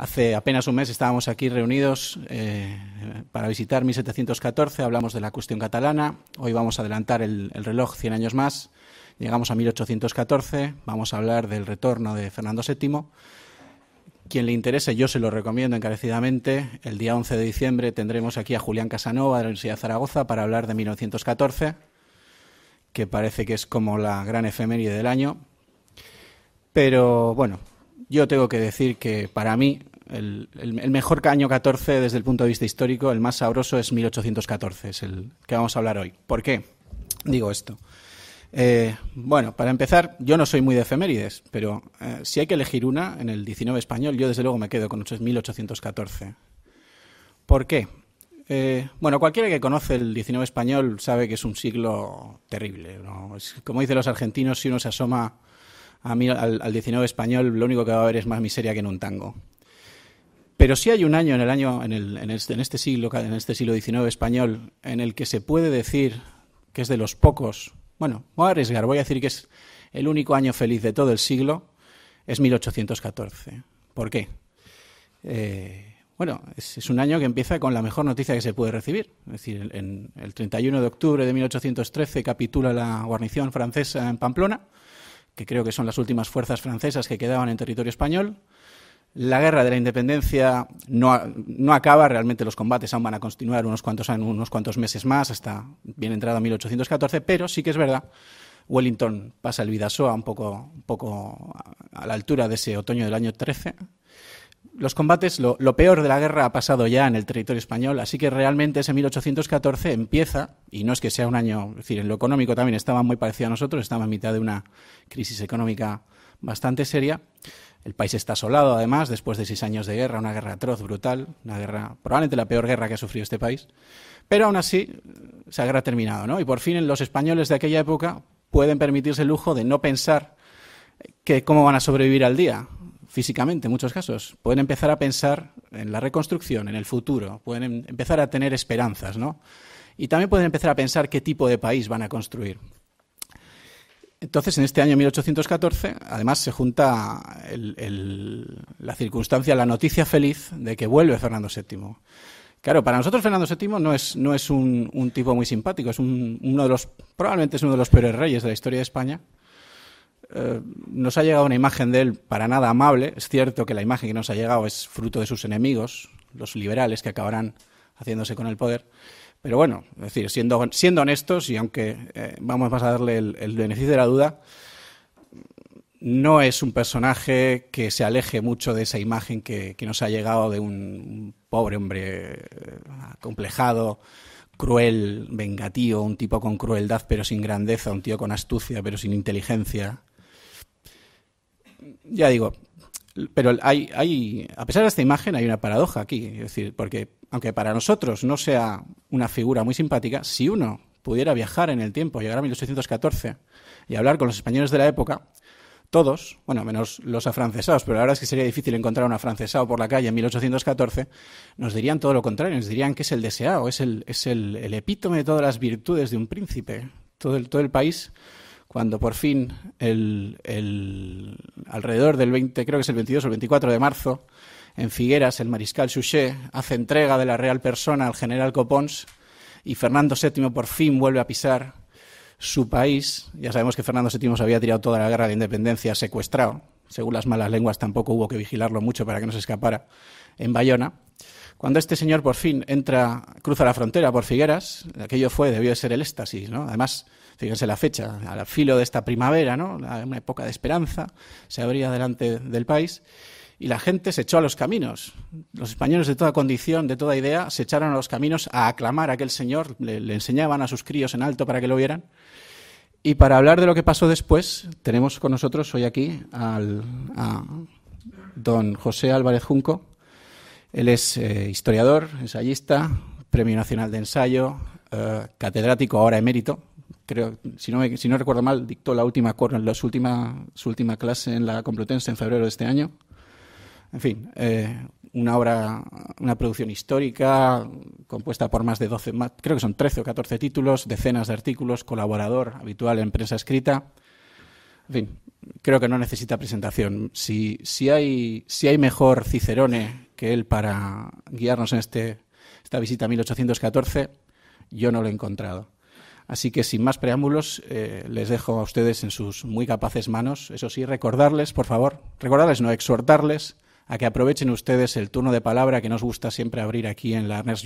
Hace apenas un mes estábamos aquí reunidos eh, para visitar 1714, hablamos de la cuestión catalana, hoy vamos a adelantar el, reloj 100 años más, llegamos a 1814, vamos a hablar del retorno de Fernando VII. Quien le interese, yo se lo recomiendo encarecidamente, el día 11 de diciembre tendremos aquí a Julián Casanova de la Universidad de Zaragoza para hablar de 1914, que parece que es como la gran efeméride del año. Pero bueno, yo tengo que decir que para mí el, mejor año 14 desde el punto de vista histórico, el más sabroso es 1814, es el que vamos a hablar hoy. ¿Por qué digo esto? Eh, bueno, para empezar, yo no soy muy de efemérides, pero eh, si hay que elegir una en el 19 español, yo desde luego me quedo con 1814. ¿Por qué? Eh, bueno, cualquiera que conoce el 19 español sabe que es un siglo terrible. como dicen los argentinos, si uno se asoma a al, al, 19 español, lo único que va a haber es más miseria que en un tango. Pero si hay un año en el año en, el, en, este, este siglo, en este siglo XIX español, en el que se puede decir que es de los pocos. Bueno, voy a arriesgar, voy a decir que es el único año feliz de todo el siglo, es 1814. ¿Por qué? Eh, bueno, es, un año que empieza con la mejor noticia que se puede recibir. Es decir, en, el 31 de octubre de 1813 capitula la guarnición francesa en Pamplona, que creo que son las últimas fuerzas francesas que quedaban en territorio español. La guerra de la independencia no, no, acaba, realmente los combates aún van a continuar unos cuantos, unos cuantos meses más, hasta bien entrado 1814, pero sí que es verdad, Wellington pasa el Vidasoa un poco, un poco a la altura de ese otoño del año 13. Los combates, lo, lo peor de la guerra ha pasado ya en el territorio español, así que realmente ese 1814 empieza, y no es que sea un año, es decir, en lo económico también estaba muy parecido a nosotros, estaba en mitad de una crisis económica bastante seria. El país está asolado, además, después de seis años de guerra, una guerra atroz, brutal, una guerra, probablemente la peor guerra que ha sufrido este país. Pero aún así, se ha terminado, ¿no? Y por fin los españoles de aquella época pueden permitirse el lujo de no pensar cómo van a sobrevivir al día, físicamente en muchos casos. Pueden empezar a pensar en la reconstrucción, en el futuro, pueden em-, empezar a tener esperanzas, ¿no? Y también pueden empezar a pensar qué tipo de país van a construir. Entonces, en este año 1814, además se junta la circunstancia, la noticia feliz de que vuelve Fernando VII. Claro, para nosotros Fernando VII no es, no es un, tipo muy simpático, es uno de los, probablemente es uno de los peores reyes de la historia de España. Eh, nos ha llegado una imagen de él para nada amable. Es cierto que la imagen que nos ha llegado es fruto de sus enemigos, los liberales que acabarán haciéndose con el poder. Pero bueno, es decir, siendo, siendo honestos y aunque eh, vamos a darle el, beneficio de la duda, no es un personaje que se aleje mucho de esa imagen que, que nos ha llegado de un pobre hombre eh, acomplejado, cruel, vengativo, un tipo con crueldad pero sin grandeza, un tío con astucia pero sin inteligencia. Ya digo, pero hay, hay, a pesar de esta imagen, hay una paradoja aquí. decir, porque aunque para nosotros no sea una figura muy simpática, si uno pudiera viajar en el tiempo, llegar a 1814 y hablar con los españoles de la época, todos, bueno, menos los afrancesados, pero la verdad es que sería difícil encontrar a un afrancesado por la calle en 1814, nos dirían todo lo contrario, nos dirían que es el deseado, es el, es epítome de todas las virtudes de un príncipe. Todo el, todo el país cuando por fin, alrededor del 20, creo que es el 22 o el 24 de marzo, en Figueras, el mariscal Suchet hace entrega de la real persona al general Copons y Fernando VII por fin vuelve a pisar su país. Ya sabemos que Fernando VII se había tirado toda la guerra de independencia secuestrado. Según las malas lenguas, tampoco hubo que vigilarlo mucho para que no se escapara en Bayona. Cuando este señor por fin entra, cruza la frontera por Figueras, aquello fue, debió de ser el éxtasis, ¿no? Además, fíjense la fecha, al filo de esta primavera, ¿no? Una época de esperanza se abría delante del país y la gente se echó a los caminos. Los españoles de toda condición, de toda idea, se echaron a los caminos a aclamar a aquel señor, le, enseñaban a sus críos en alto para que lo vieran. Y para hablar de lo que pasó después, tenemos con nosotros hoy aquí al, a don José Álvarez Junco, él es eh, historiador, ensayista, Premio Nacional de Ensayo, eh, catedrático ahora emérito. Creo, si no, si no recuerdo mal, dictó la última, los última, su última clase en la Complutense en febrero de este año. En fin, eh, una obra, una producción histórica compuesta por más de 12, creo que son 13 o 14 títulos, decenas de artículos, colaborador habitual en prensa escrita. En fin, creo que no necesita presentación. Si, si, hay, si hay mejor Cicerone que él para guiarnos en este, esta visita a 1814, yo no lo he encontrado. Así que sin más preámbulos, eh, les dejo a ustedes en sus muy capaces manos. Eso sí, recordarles, por favor, recordarles, no exhortarles a que aprovechen ustedes el turno de palabra que nos gusta siempre abrir aquí en la Ernest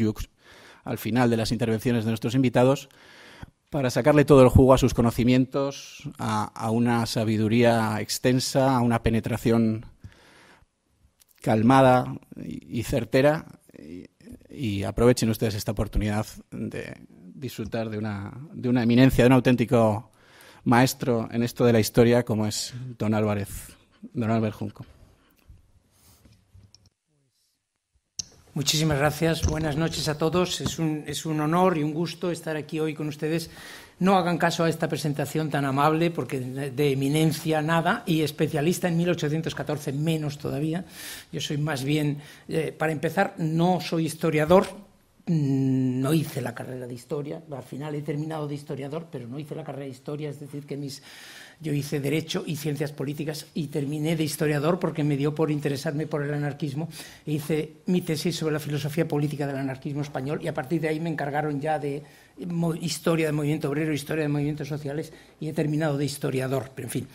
al final de las intervenciones de nuestros invitados para sacarle todo el jugo a sus conocimientos, a, a una sabiduría extensa, a una penetración calmada y, certera. Y, aprovechen ustedes esta oportunidad de disfrutar de una, de una eminencia, de un auténtico maestro en esto de la historia como es don Álvarez, don Álvaro Junco. Muchísimas gracias. Buenas noches a todos. Es un, es un honor y un gusto estar aquí hoy con ustedes no hagan caso a esta presentación tan amable, porque de eminencia nada, y especialista en 1814 menos todavía. Yo soy más bien, eh, para empezar, no soy historiador, Mm, no hice la carrera de historia, al final he terminado de historiador, pero no hice la carrera de historia, es decir, que yo hice derecho y ciencias políticas y terminé de historiador porque me dio por interesarme por el anarquismo. hice mi tesis sobre la filosofía política del anarquismo español y a partir de ahí me encargaron ya de historia del movimiento obrero, historia de movimientos sociales y he terminado de historiador, pero en fin.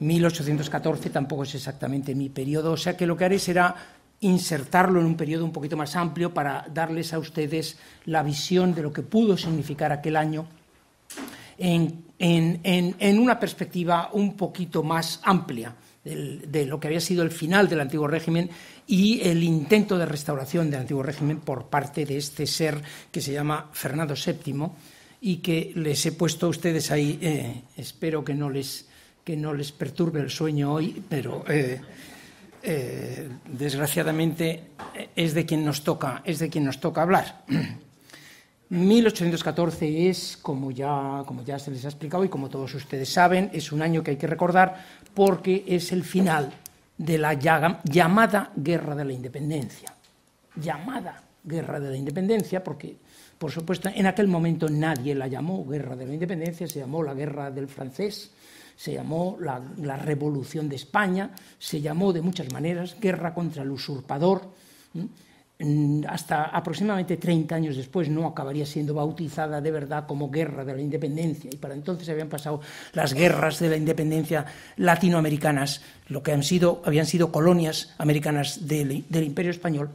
1814 tampoco es exactamente mi periodo, o sea que lo que haré será insertarlo en un periodo un poquito más amplio para darles a ustedes la visión de lo que pudo significar aquel año en, una perspectiva un poquito más amplia de lo que había sido el final del antiguo régimen y el intento de restauración del antiguo régimen por parte de este ser que se llama Fernando VII y que les he puesto a ustedes ahí, eh, espero que no les que no les perturbe el sueño hoy, pero eh, eh, desgraciadamente, eh, es de quien nos toca, es de quien nos toca hablar. 1814 es, como ya, como ya se les ha explicado y como todos ustedes saben, es un año que hay que recordar porque es el final de la llamada Guerra de la Independencia. Llamada Guerra de la Independencia, porque, por supuesto, en aquel momento nadie la llamó Guerra de la Independencia, se llamó la Guerra del Francés, se llamó la, Revolución de España, se llamó de muchas maneras guerra contra el usurpador. Hasta aproximadamente 30 años después no acabaría siendo bautizada de verdad como Guerra de la Independencia. Y para entonces habían pasado las guerras de la independencia latinoamericanas, lo que habían sido colonias americanas del Imperio Español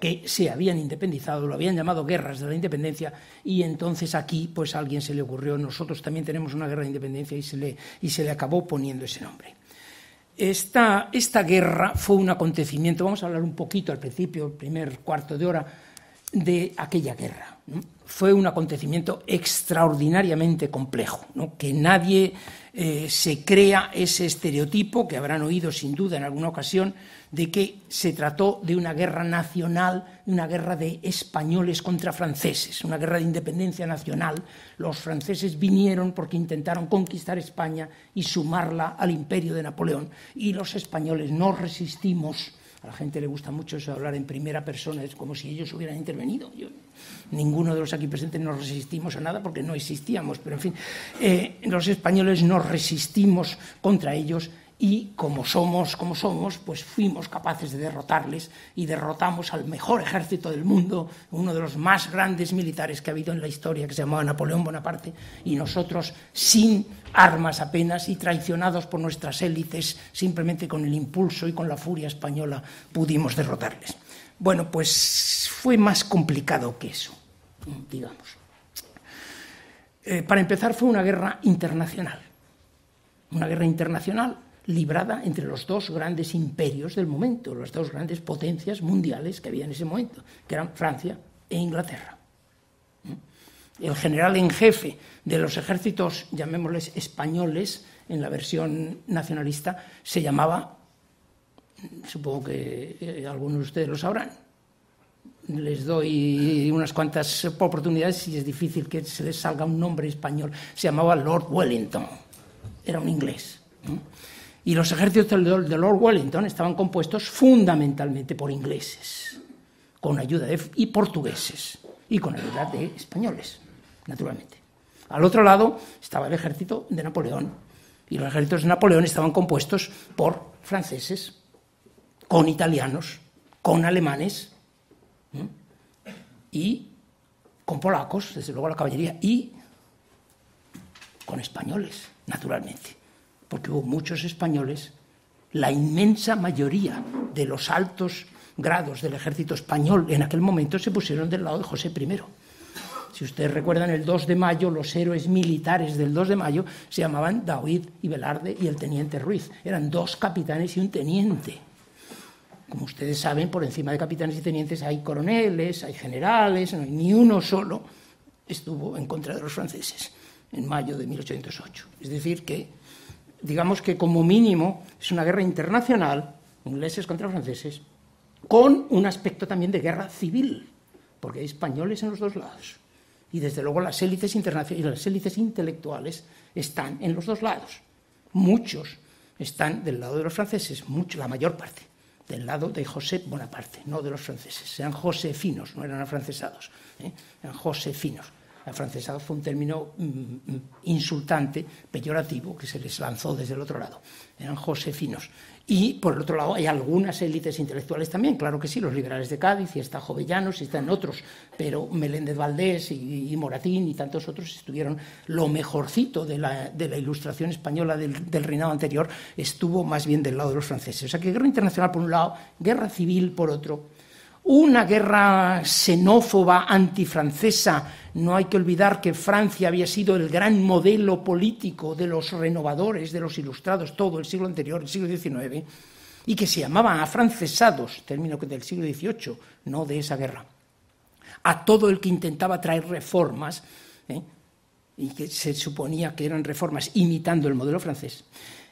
que se habían independizado, lo habían llamado guerras de la independencia, y entonces aquí pues a alguien se le ocurrió, nosotros también tenemos una guerra de independencia y se le, acabó poniendo ese nombre. Esta, guerra fue un acontecimiento, vamos a hablar un poquito al principio, el primer cuarto de hora, de aquella guerra fue un acontecimiento extraordinariamente complejo, que nadie eh, se crea ese estereotipo que habrán oído sin duda en alguna ocasión de que se trató de una guerra nacional, de una guerra de españoles contra franceses, una guerra de independencia nacional. Los franceses vinieron porque intentaron conquistar España y sumarla al imperio de Napoleón y los españoles no resistimos. A la gente le gusta mucho eso hablar en primera persona, es como si ellos hubieran intervenido. Ninguno de los aquí presentes nos resistimos a nada porque no existíamos, pero en fin, eh, los españoles nos resistimos contra ellos y como somos, como somos, pues fuimos capaces de derrotarles y derrotamos al mejor ejército del mundo, uno de los más grandes militares que ha habido en la historia, que se llamaba Napoleón Bonaparte, y nosotros sin armas apenas y traicionados por nuestras élites, simplemente con el impulso y con la furia española pudimos derrotarles. Bueno, pues fue más complicado que eso, digamos. Eh, para empezar, fue una guerra internacional, una guerra internacional librada entre los dos grandes imperios del momento, las dos grandes potencias mundiales que había en ese momento, que eran Francia e Inglaterra. ¿Mm? El general en jefe de los ejércitos, llamémosles españoles, en la versión nacionalista, se llamaba supongo que eh, algunos de ustedes lo sabrán. Les doy unas cuantas oportunidades y es difícil que se les salga un nombre español. Se llamaba Lord Wellington, era un inglés. Y los ejércitos de Lord Wellington estaban compuestos fundamentalmente por ingleses, con ayuda de y portugueses y con ayuda de españoles, naturalmente. Al otro lado estaba el ejército de Napoleón y los ejércitos de Napoleón estaban compuestos por franceses, con italianos, con alemanes y con polacos, desde luego la caballería, y con españoles, naturalmente, porque hubo muchos españoles, la inmensa mayoría de los altos grados del ejército español en aquel momento se pusieron del lado de José I. Si ustedes recuerdan el 2 de mayo, los héroes militares del 2 de mayo se llamaban David y Velarde y el teniente Ruiz. Eran dos capitanes y un teniente. Como ustedes saben, por encima de capitanes y tenientes hay coroneles, hay generales, ni uno solo estuvo en contra de los franceses en mayo de 1808. Es decir, que digamos que como mínimo es una guerra internacional, ingleses contra franceses, con un aspecto también de guerra civil, porque hay españoles en los dos lados. Y desde luego las élites, internacionales, las élites intelectuales están en los dos lados. Muchos están del lado de los franceses, la mayor parte del lado de José Bonaparte, no de los franceses. Eran josefinos, no eran afrancesados, ¿eh? eran josefinos. ...afrancesados fue un término mm, mm, insultante, peyorativo, que se les lanzó desde el otro lado. Eran josefinos. Y por otro lado hay algunas élites intelectuales también, claro que sí, los liberales de Cádiz, y está Jovellanos, y están otros, pero Meléndez Valdés y, Moratín y tantos otros estuvieron lo mejorcito de la, ilustración española del, del, reinado anterior, estuvo más bien del lado de los franceses. O sea que guerra internacional por un lado, guerra civil por otro una guerra xenófoba, antifrancesa. No hay que olvidar que Francia había sido el gran modelo político de los renovadores, de los ilustrados, todo el siglo anterior, el siglo XIX, y que se llamaban francesados, término del siglo XVIII, no de esa guerra. A todo el que intentaba traer reformas, ¿eh? y que se suponía que eran reformas imitando el modelo francés.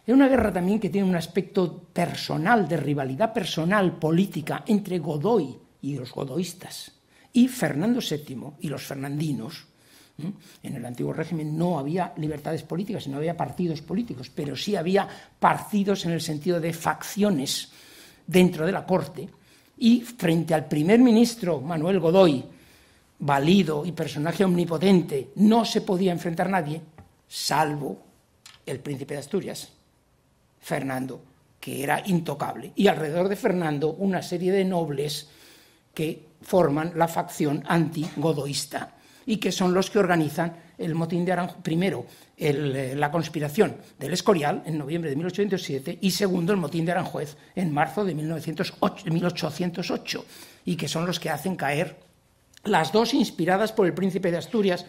Es una guerra también que tiene un aspecto personal, de rivalidad personal, política, entre Godoy y los godoístas, y Fernando VII y los fernandinos. En el antiguo régimen no había libertades políticas, no había partidos políticos, pero sí había partidos en el sentido de facciones dentro de la corte. Y frente al primer ministro Manuel Godoy, válido y personaje omnipotente, no se podía enfrentar nadie, salvo el príncipe de Asturias, Fernando, que era intocable. Y alrededor de Fernando una serie de nobles que forman la facción antigodoísta y que son los que organizan el motín de Aranjuez, primero eh, la conspiración del Escorial en noviembre de 1807 y segundo el motín de Aranjuez en marzo de 1808, y que son los que hacen caer las dos inspiradas por el príncipe de Asturias,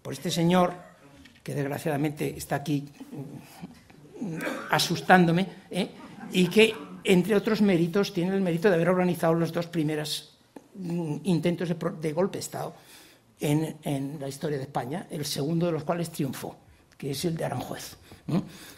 por este señor que desgraciadamente está aquí mm, asustándome, ¿eh? y que, entre otros méritos, tiene el mérito de haber organizado las dos primeras Mm, intentos de, golpe de Estado en, la historia de España, el segundo de los cuales triunfó, que es el de Aranjuez.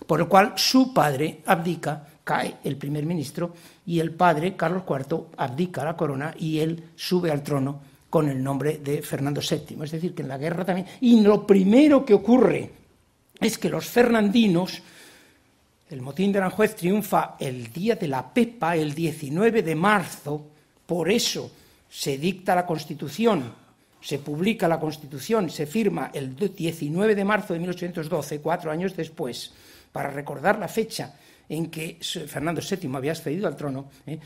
Por lo cual su padre abdica, cae el primer ministro, y el padre, Carlos IV, abdica la corona y él sube al trono con el nombre de Fernando VII. Es decir, que en la guerra también... Y lo primero que ocurre es que los fernandinos, el motín de Aranjuez triunfa el día de la Pepa, el 19 de marzo, por eso se dicta la Constitución, se publica la Constitución, se firma el 19 de marzo de 1812, cuatro años después, para recordar la fecha en que Fernando VII había cedido al trono. ¿eh?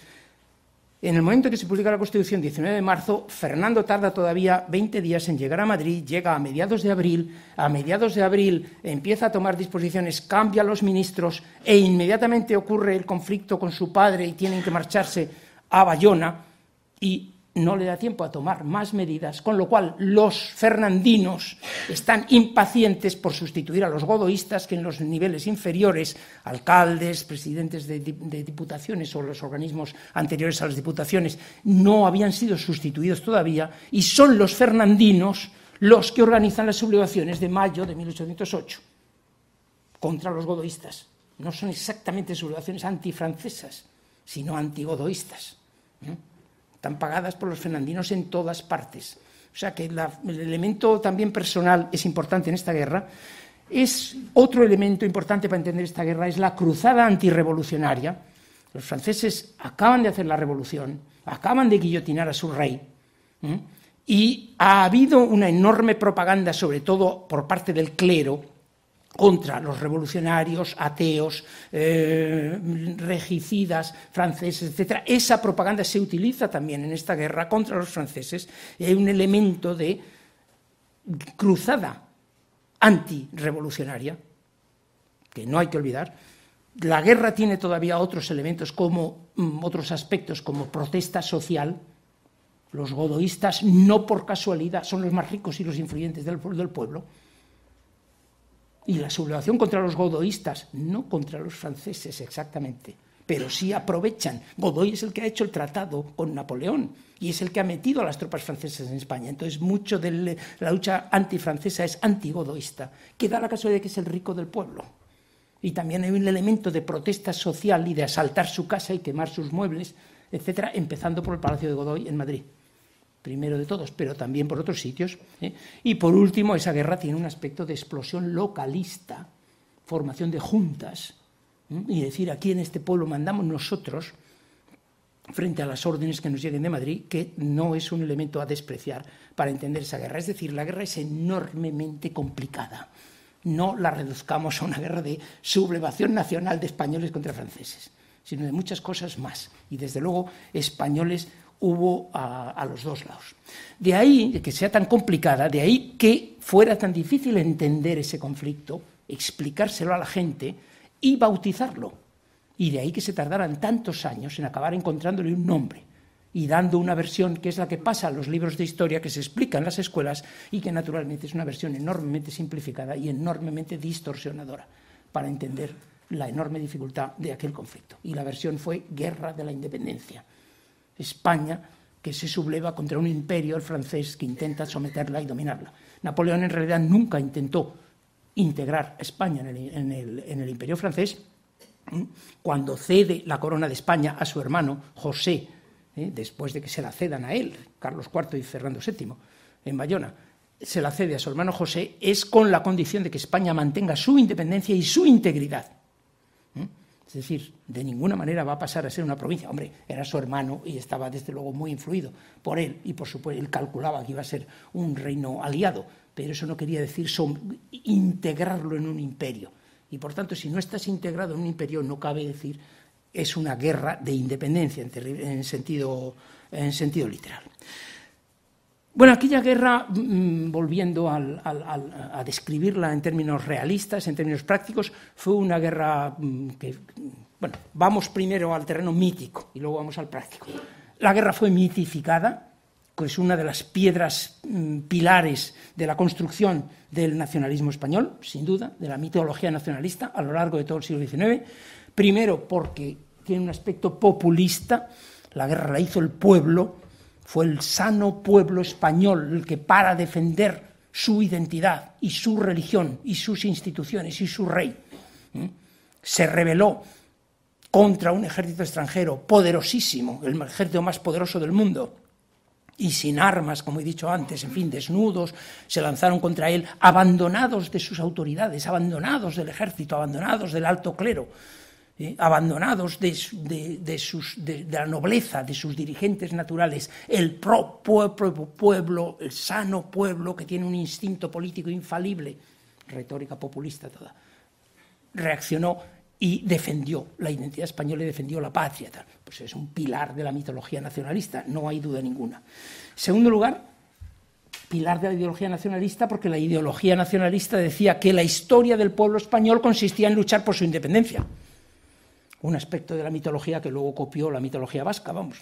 En el momento en que se publica la Constitución, 19 de marzo, Fernando tarda todavía 20 días en llegar a Madrid, llega a mediados de abril, a mediados de abril empieza a tomar disposiciones, cambia los ministros e inmediatamente ocurre el conflicto con su padre y tienen que marcharse a Bayona no le da tiempo a tomar más medidas, con lo cual los fernandinos están impacientes por sustituir a los godoístas que en los niveles inferiores, alcaldes, presidentes de, diputaciones o los organismos anteriores a las diputaciones, no habían sido sustituidos todavía y son los fernandinos los que organizan las sublevaciones de mayo de 1808 contra los godoístas. No son exactamente sublevaciones antifrancesas, sino antigodoístas. ¿eh? están pagadas por los fernandinos en todas partes. O sea que el elemento también personal es importante en esta guerra. Es otro elemento importante para entender esta guerra es la cruzada antirrevolucionaria. Los franceses acaban de hacer la revolución, acaban de guillotinar a su rey. Y ha habido una enorme propaganda, sobre todo por parte del clero, contra los revolucionarios, ateos, eh, regicidas franceses, etc. Esa propaganda se utiliza también en esta guerra contra los franceses. Hay un elemento de cruzada antirevolucionaria, que no hay que olvidar. La guerra tiene todavía otros elementos, como mm, otros aspectos, como protesta social. Los godoístas, no por casualidad, son los más ricos y los influyentes del pueblo y la sublevación contra los godoístas, no contra los franceses exactamente, pero sí aprovechan. Godoy es el que ha hecho el tratado con Napoleón y es el que ha metido a las tropas francesas en España. Entonces, mucho de la lucha antifrancesa es antigodoísta, que da la casualidad de que es el rico del pueblo. Y también hay un elemento de protesta social y de asaltar su casa y quemar sus muebles, etcétera, empezando por el Palacio de Godoy en Madrid primero de todos, pero también por otros sitios. ¿eh? Y por último, esa guerra tiene un aspecto de explosión localista, formación de juntas, ¿eh? y decir, aquí en este pueblo mandamos nosotros frente a las órdenes que nos lleguen de Madrid, que no es un elemento a despreciar para entender esa guerra. Es decir, la guerra es enormemente complicada. No la reduzcamos a una guerra de sublevación nacional de españoles contra franceses, sino de muchas cosas más. Y desde luego, españoles hubo a, los dos lados. De ahí, que sea tan complicada, de ahí que fuera tan difícil entender ese conflicto, explicárselo a la gente y bautizarlo. Y de ahí que se tardaran tantos años en acabar encontrándole un nombre y dando una versión que es la que pasa en los libros de historia que se explican en las escuelas y que naturalmente es una versión enormemente simplificada y enormemente distorsionadora para entender la enorme dificultad de aquel conflicto. Y la versión fue Guerra de la Independencia España que se subleva contra un imperio, francés, que intenta someterla y dominarla. Napoleón en realidad nunca intentó integrar a España en el, imperio francés. Cuando cede la corona de España a su hermano José, ¿eh? después de que se la cedan a él, Carlos IV y Fernando VII, en Bayona, se la cede a su hermano José, es con la condición de que España mantenga su independencia y su integridad. Es decir, de ninguna manera va a pasar a ser una provincia. Hombre, era su hermano y estaba desde luego muy influido por él y por supuesto él calculaba que iba a ser un reino aliado, pero eso no quería decir integrarlo en un imperio. Y por tanto, si no estás integrado en un imperio, no cabe decir es una guerra de independencia en sentido literal. Bueno, aquella guerra, mm, volviendo a describirla en términos realistas, en términos prácticos, fue una guerra mm, que, mm, bueno, vamos primero al terreno mítico y luego vamos al práctico. La guerra fue mitificada, que es una de las piedras pilares de la construcción del nacionalismo español, sin duda, de la mitología nacionalista a lo largo de todo el siglo XIX. Primero porque tiene un aspecto populista, la guerra la hizo el pueblo fue el sano pueblo español el que para defender su identidad y su religión y sus instituciones y su rey se rebeló contra un ejército extranjero poderosísimo, el ejército más poderoso del mundo, y sin armas, como he dicho antes, en fin, desnudos, se lanzaron contra él, abandonados de sus autoridades, abandonados del ejército, abandonados del alto clero. Eh, abandonados de, la nobleza, de sus dirigentes naturales, el pro pueblo, el sano pueblo que tiene un instinto político infalible, retórica populista toda, reaccionó y defendió la identidad española y defendió la patria. Tal. Pues es un pilar de la mitología nacionalista, no hay duda ninguna. Segundo lugar, pilar de la ideología nacionalista porque la ideología nacionalista decía que la historia del pueblo español consistía en luchar por su independencia un aspecto de la mitología que luego copió la mitología vasca, vamos,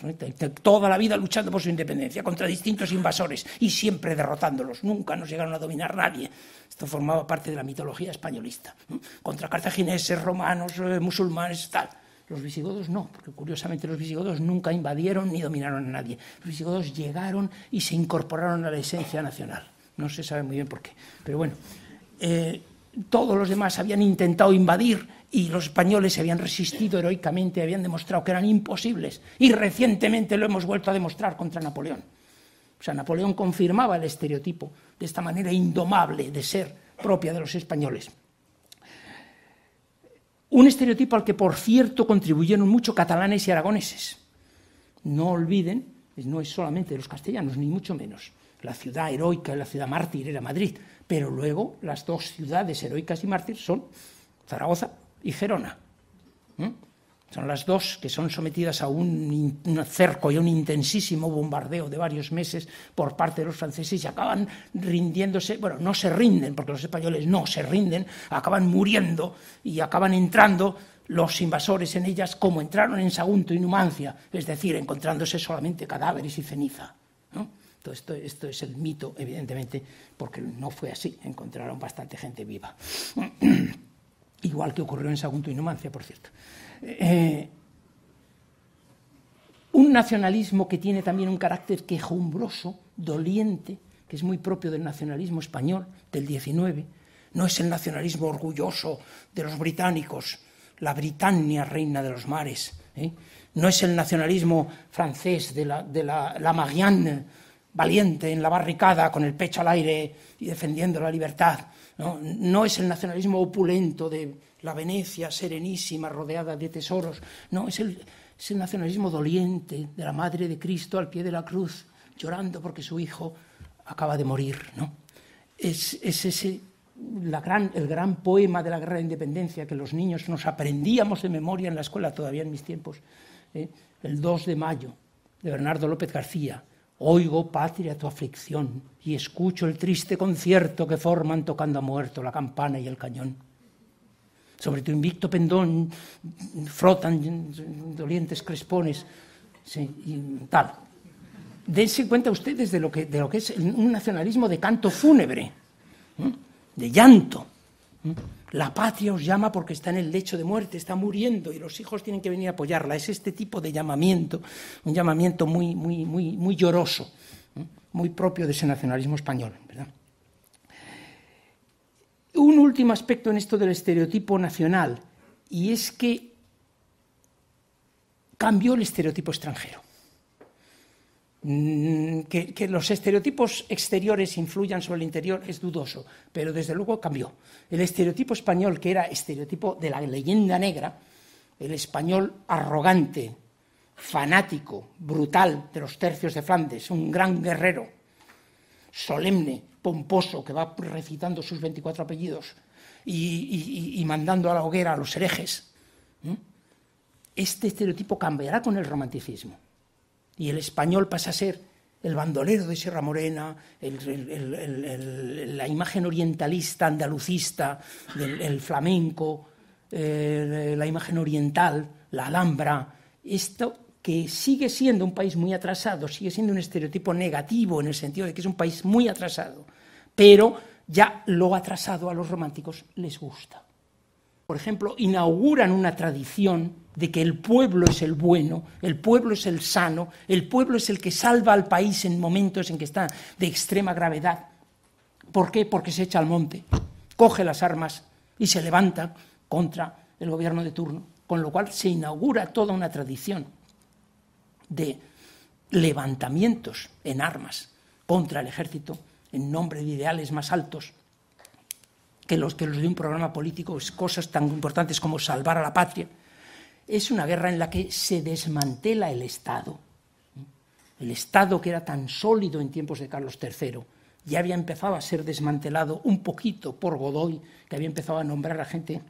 toda la vida luchando por su independencia contra distintos invasores y siempre derrotándolos, nunca nos llegaron a dominar nadie. Esto formaba parte de la mitología españolista, contra cartagineses, romanos, eh, musulmanes, tal. Los visigodos no, porque curiosamente los visigodos nunca invadieron ni dominaron a nadie. Los visigodos llegaron y se incorporaron a la esencia nacional. No se sabe muy bien por qué, pero bueno. Eh, todos los demás habían intentado invadir y los españoles se habían resistido heroicamente, habían demostrado que eran imposibles y recientemente lo hemos vuelto a demostrar contra Napoleón. O sea, Napoleón confirmaba el estereotipo de esta manera indomable de ser propia de los españoles. Un estereotipo al que, por cierto, contribuyeron mucho catalanes y aragoneses. No olviden, no es solamente de los castellanos, ni mucho menos. La ciudad heroica, y la ciudad mártir era Madrid, pero luego las dos ciudades heroicas y mártir son Zaragoza y Gerona. Son las dos que son sometidas a un, cerco y un intensísimo bombardeo de varios meses por parte de los franceses y acaban rindiéndose, bueno, no se rinden, porque los españoles no se rinden, acaban muriendo y acaban entrando los invasores en ellas como entraron en Sagunto y Numancia, es decir, encontrándose solamente cadáveres y ceniza. esto, esto es el mito, evidentemente, porque no fue así, encontraron bastante gente viva. igual que ocurrió en Sagunto y Numancia, por cierto. Eh, un nacionalismo que tiene también un carácter quejumbroso, doliente, que es muy propio del nacionalismo español del 19. No es el nacionalismo orgulloso de los británicos, la Britannia reina de los mares. ¿eh? No es el nacionalismo francés de la, de la Marianne, valiente en la barricada, con el pecho al aire y defendiendo la libertad no, es el nacionalismo opulento de la Venecia serenísima, rodeada de tesoros. No, es el, nacionalismo doliente de la Madre de Cristo al pie de la cruz, llorando porque su hijo acaba de morir. ¿no? Es, ese el gran poema de la guerra de independencia que los niños nos aprendíamos de memoria en la escuela todavía en mis tiempos, ¿eh? el 2 de mayo, de Bernardo López García, Oigo, patria, tu aflicción, y escucho el triste concierto que forman tocando a muerto la campana y el cañón. Sobre tu invicto pendón frotan dolientes crespones, y tal. Dense cuenta ustedes de lo que, de lo que es un nacionalismo de canto fúnebre, de llanto. La patria os llama porque está en el lecho de muerte, está muriendo y los hijos tienen que venir a apoyarla. Es este tipo de llamamiento, un llamamiento muy, muy, muy, lloroso, muy propio de ese nacionalismo español. ¿verdad? Un último aspecto en esto del estereotipo nacional, y es que cambió el estereotipo extranjero. Mm, que, los estereotipos exteriores influyan sobre el interior es dudoso, pero desde luego cambió. El estereotipo español, que era estereotipo de la leyenda negra, el español arrogante, fanático, brutal de los tercios de Flandes, un gran guerrero, solemne, pomposo, que va recitando sus 24 apellidos y mandando a la hoguera a los herejes. Este estereotipo cambiará con el romanticismo y el español pasa a ser el bandolero de Sierra Morena, la imagen orientalista, andalucista, el flamenco, eh, la imagen oriental, la alhambra, esto que sigue siendo un país muy atrasado, sigue siendo un estereotipo negativo en el sentido de que es un país muy atrasado, pero ya lo atrasado a los románticos les gusta. Por ejemplo, inauguran una tradición de que el pueblo es el bueno, el pueblo es el sano, el pueblo es el que salva al país en momentos en que está de extrema gravedad. ¿Por qué? Porque se echa al monte, coge las armas y se levanta contra el gobierno de turno, con lo cual se inaugura toda una tradición de levantamientos en armas contra el ejército en nombre de ideales más altos que los que los de un programa político, es cosas tan importantes como salvar a la patria es una guerra en la que se desmantela el Estado. El Estado que era tan sólido en tiempos de Carlos III ya había empezado a ser desmantelado un poquito por Godoy, que había empezado a nombrar a gente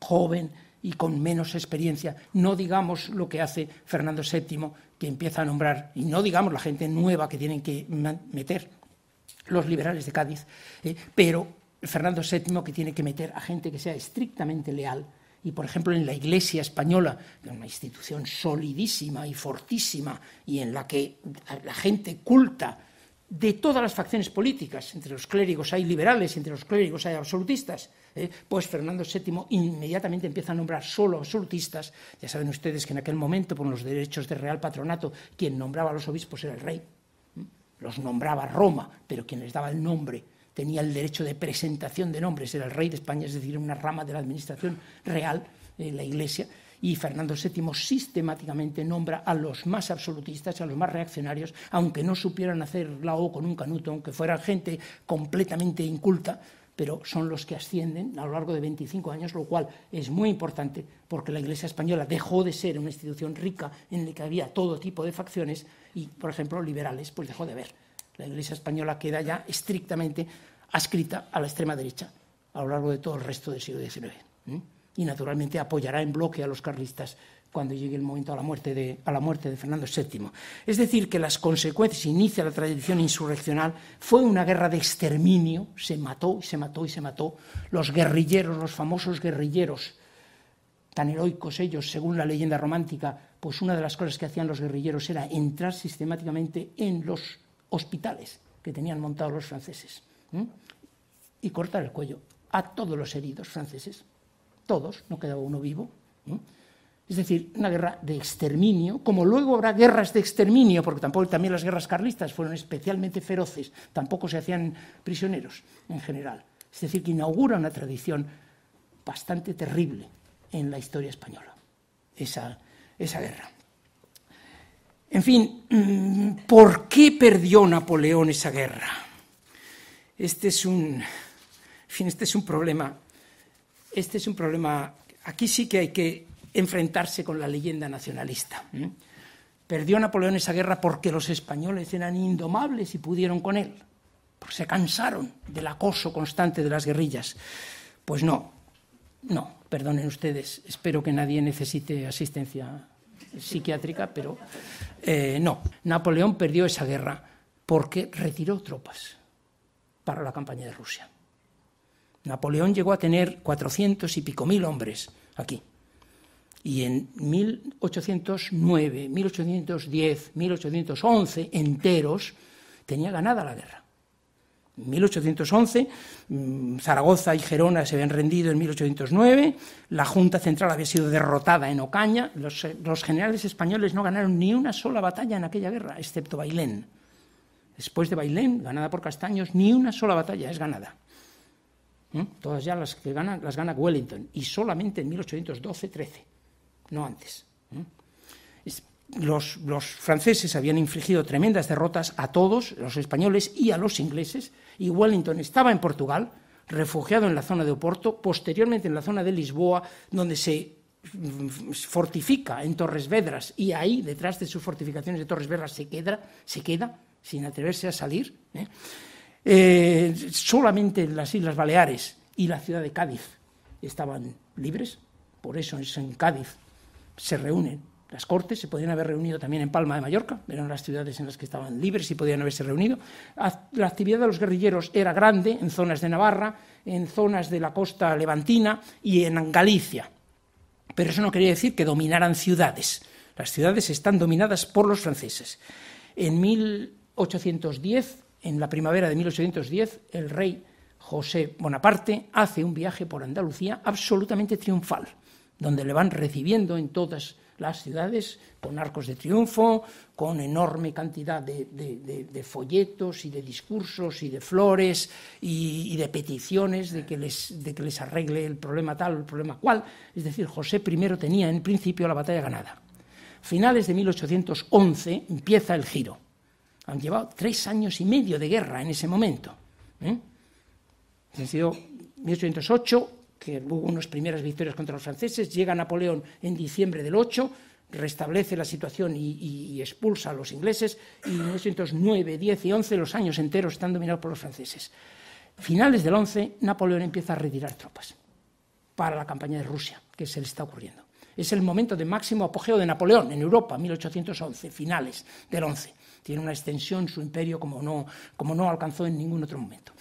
joven y con menos experiencia. No digamos lo que hace Fernando VII, que empieza a nombrar, y no digamos la gente nueva que tienen que meter los liberales de Cádiz, eh, pero Fernando VII que tiene que meter a gente que sea estrictamente leal y por ejemplo en la Iglesia española, que es una institución solidísima y fortísima y en la que la gente culta de todas las facciones políticas, entre los clérigos hay liberales, entre los clérigos hay absolutistas, ¿eh? pues Fernando VII inmediatamente empieza a nombrar solo absolutistas, ya saben ustedes que en aquel momento por los derechos de real patronato quien nombraba a los obispos era el rey, los nombraba Roma, pero quien les daba el nombre tenía el derecho de presentación de nombres, era el rey de España, es decir, una rama de la administración real, la Iglesia, y Fernando VII sistemáticamente nombra a los más absolutistas, a los más reaccionarios, aunque no supieran hacer la O con un canuto, aunque fueran gente completamente inculta, pero son los que ascienden a lo largo de 25 años, lo cual es muy importante porque la Iglesia española dejó de ser una institución rica en la que había todo tipo de facciones y, por ejemplo, liberales, pues dejó de ver la Iglesia española queda ya estrictamente adscrita a la extrema derecha a lo largo de todo el resto del siglo XIX. Y naturalmente apoyará en bloque a los carlistas cuando llegue el momento a la muerte de, a la muerte de Fernando VII. Es decir, que las consecuencias, inicia la tradición insurreccional, fue una guerra de exterminio, se mató y se mató y se mató. Los guerrilleros, los famosos guerrilleros, tan heroicos ellos, según la leyenda romántica, pues una de las cosas que hacían los guerrilleros era entrar sistemáticamente en los hospitales que tenían montados los franceses y cortar el cuello a todos los heridos franceses, todos, no quedaba uno vivo. Es decir, una guerra de exterminio, como luego habrá guerras de exterminio, porque tampoco también las guerras carlistas fueron especialmente feroces, tampoco se hacían prisioneros en general. Es decir, que inaugura una tradición bastante terrible en la historia española, esa, esa guerra. En fin, mm, ¿por qué perdió Napoleón esa guerra? Este es un, fin, este es un problema. Este es un problema. Aquí sí que hay que enfrentarse con la leyenda nacionalista. Perdió Napoleón esa guerra porque los españoles eran indomables y pudieron con él, porque se cansaron del acoso constante de las guerrillas. Pues no, no, perdonen ustedes, espero que nadie necesite asistencia psiquiátrica, pero eh, no. Napoleón perdió esa guerra porque retiró tropas para la campaña de Rusia. Napoleón llegó a tener cuatrocientos y pico mil hombres aquí. Y en 1809, 1810, 1811 enteros tenía ganada la guerra. 1811, mm, Zaragoza y Gerona se habían rendido en 1809, la Junta Central había sido derrotada en Ocaña, eh, los, generales españoles no ganaron ni una sola batalla en aquella guerra, excepto Bailén. Después de Bailén, ganada por Castaños, ni una sola batalla es ganada. ¿Mm? Todas ya las que gana, las gana Wellington, y solamente en 1812-13, no antes. ¿Mm? los, franceses habían infligido tremendas derrotas a todos, los españoles y a los ingleses, y Wellington estaba en Portugal, refugiado en la zona de Oporto, posteriormente en la zona de Lisboa, donde se mm, fortifica en Torres Vedras y ahí, detrás de sus fortificaciones de Torres Vedras, se queda, se queda sin atreverse a salir. ¿eh? Eh, solamente las Islas Baleares y la ciudad de Cádiz estaban libres, por eso en Cádiz se reúnen las Cortes se podían haber reunido también en Palma de Mallorca, eran las ciudades en las que estaban libres y podían haberse reunido. La actividad de los guerrilleros era grande en zonas de Navarra, en zonas de la costa levantina y en Galicia. Pero eso no quería decir que dominaran ciudades. Las ciudades están dominadas por los franceses. En 1810, en la primavera de 1810, el rey José Bonaparte hace un viaje por Andalucía absolutamente triunfal, donde le van recibiendo en todas las ciudades con arcos de triunfo, con enorme cantidad de, folletos y de discursos y de flores y, de peticiones de que, les, arregle el problema tal o el problema cual. Es decir, José I tenía en principio la batalla ganada. Finales de 1811 empieza el giro. Han llevado tres años y medio de guerra en ese momento. ¿eh? Ha 1808, que hubo unas primeras victorias contra los franceses, llega Napoleón en diciembre del 8, restablece la situación y, expulsa a los ingleses, y en 1809, 10 y 11 los años enteros están dominados por los franceses. Finales del 11, Napoleón empieza a retirar tropas para la campaña de Rusia, que se le está ocurriendo. Es el momento de máximo apogeo de Napoleón en Europa, 1811, finales del 11. Tiene una extensión su imperio como no, como no alcanzó en ningún otro momento.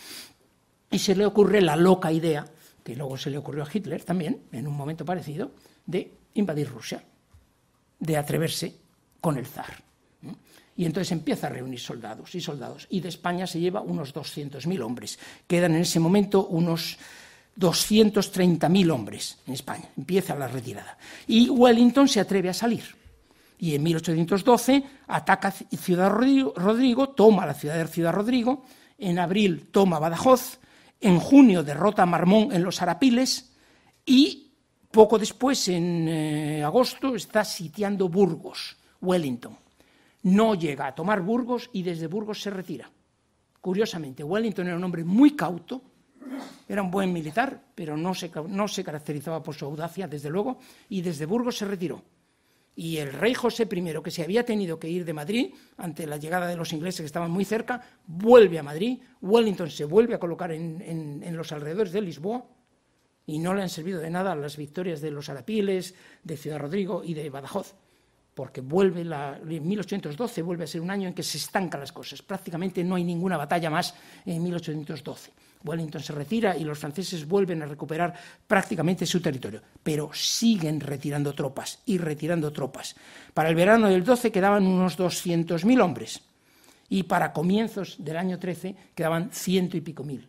Y se le ocurre la loca idea que luego se le ocurrió a Hitler también, en un momento parecido, de invadir Rusia, de atreverse con el zar. Y entonces empieza a reunir soldados y soldados. Y de España se lleva unos 200.000 hombres. Quedan en ese momento unos 230.000 hombres en España. Empieza la retirada. Y Wellington se atreve a salir. Y en 1812 ataca Ciudad Rodrigo, toma la ciudad de Ciudad Rodrigo. En abril toma Badajoz en junio derrota a Marmón en los Arapiles y poco después, en eh, agosto, está sitiando Burgos, Wellington. No llega a tomar Burgos y desde Burgos se retira. Curiosamente, Wellington era un hombre muy cauto, era un buen militar, pero no se caracterizaba por su audacia, desde luego, y desde Burgos se retiró y el rey José I, que se había tenido que ir de Madrid ante la llegada de los ingleses que estaban muy cerca, vuelve a Madrid, Wellington se vuelve a colocar en, los alrededores de Lisboa y no le han servido de nada las victorias de los Arapiles, de Ciudad Rodrigo y de Badajoz, porque vuelve 1812 vuelve a ser un año en que se estancan las cosas, prácticamente no hay ninguna batalla más en 1812. Wellington se retira y los franceses vuelven a recuperar prácticamente su territorio, pero siguen retirando tropas y retirando tropas. Para el verano del 12 quedaban unos 200.000 hombres y para comienzos del año 13 quedaban ciento y pico mil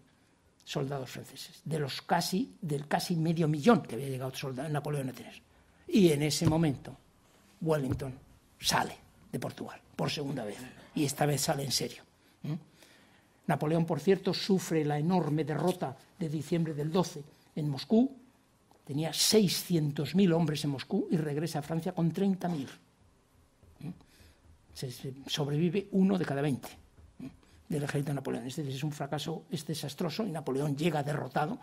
soldados franceses, de los casi, del casi medio millón que había llegado Napoleón a tener. Y en ese momento Wellington sale de Portugal por segunda vez y esta vez sale en serio. Napoleón, por cierto, sufre la enorme derrota de diciembre del 12 en Moscú. Tenía 600.000 hombres en Moscú y regresa a Francia con 30.000. sobrevive uno de cada 20 ¿eh? del ejército de Napoleón. Este es un fracaso este es desastroso y Napoleón llega derrotado,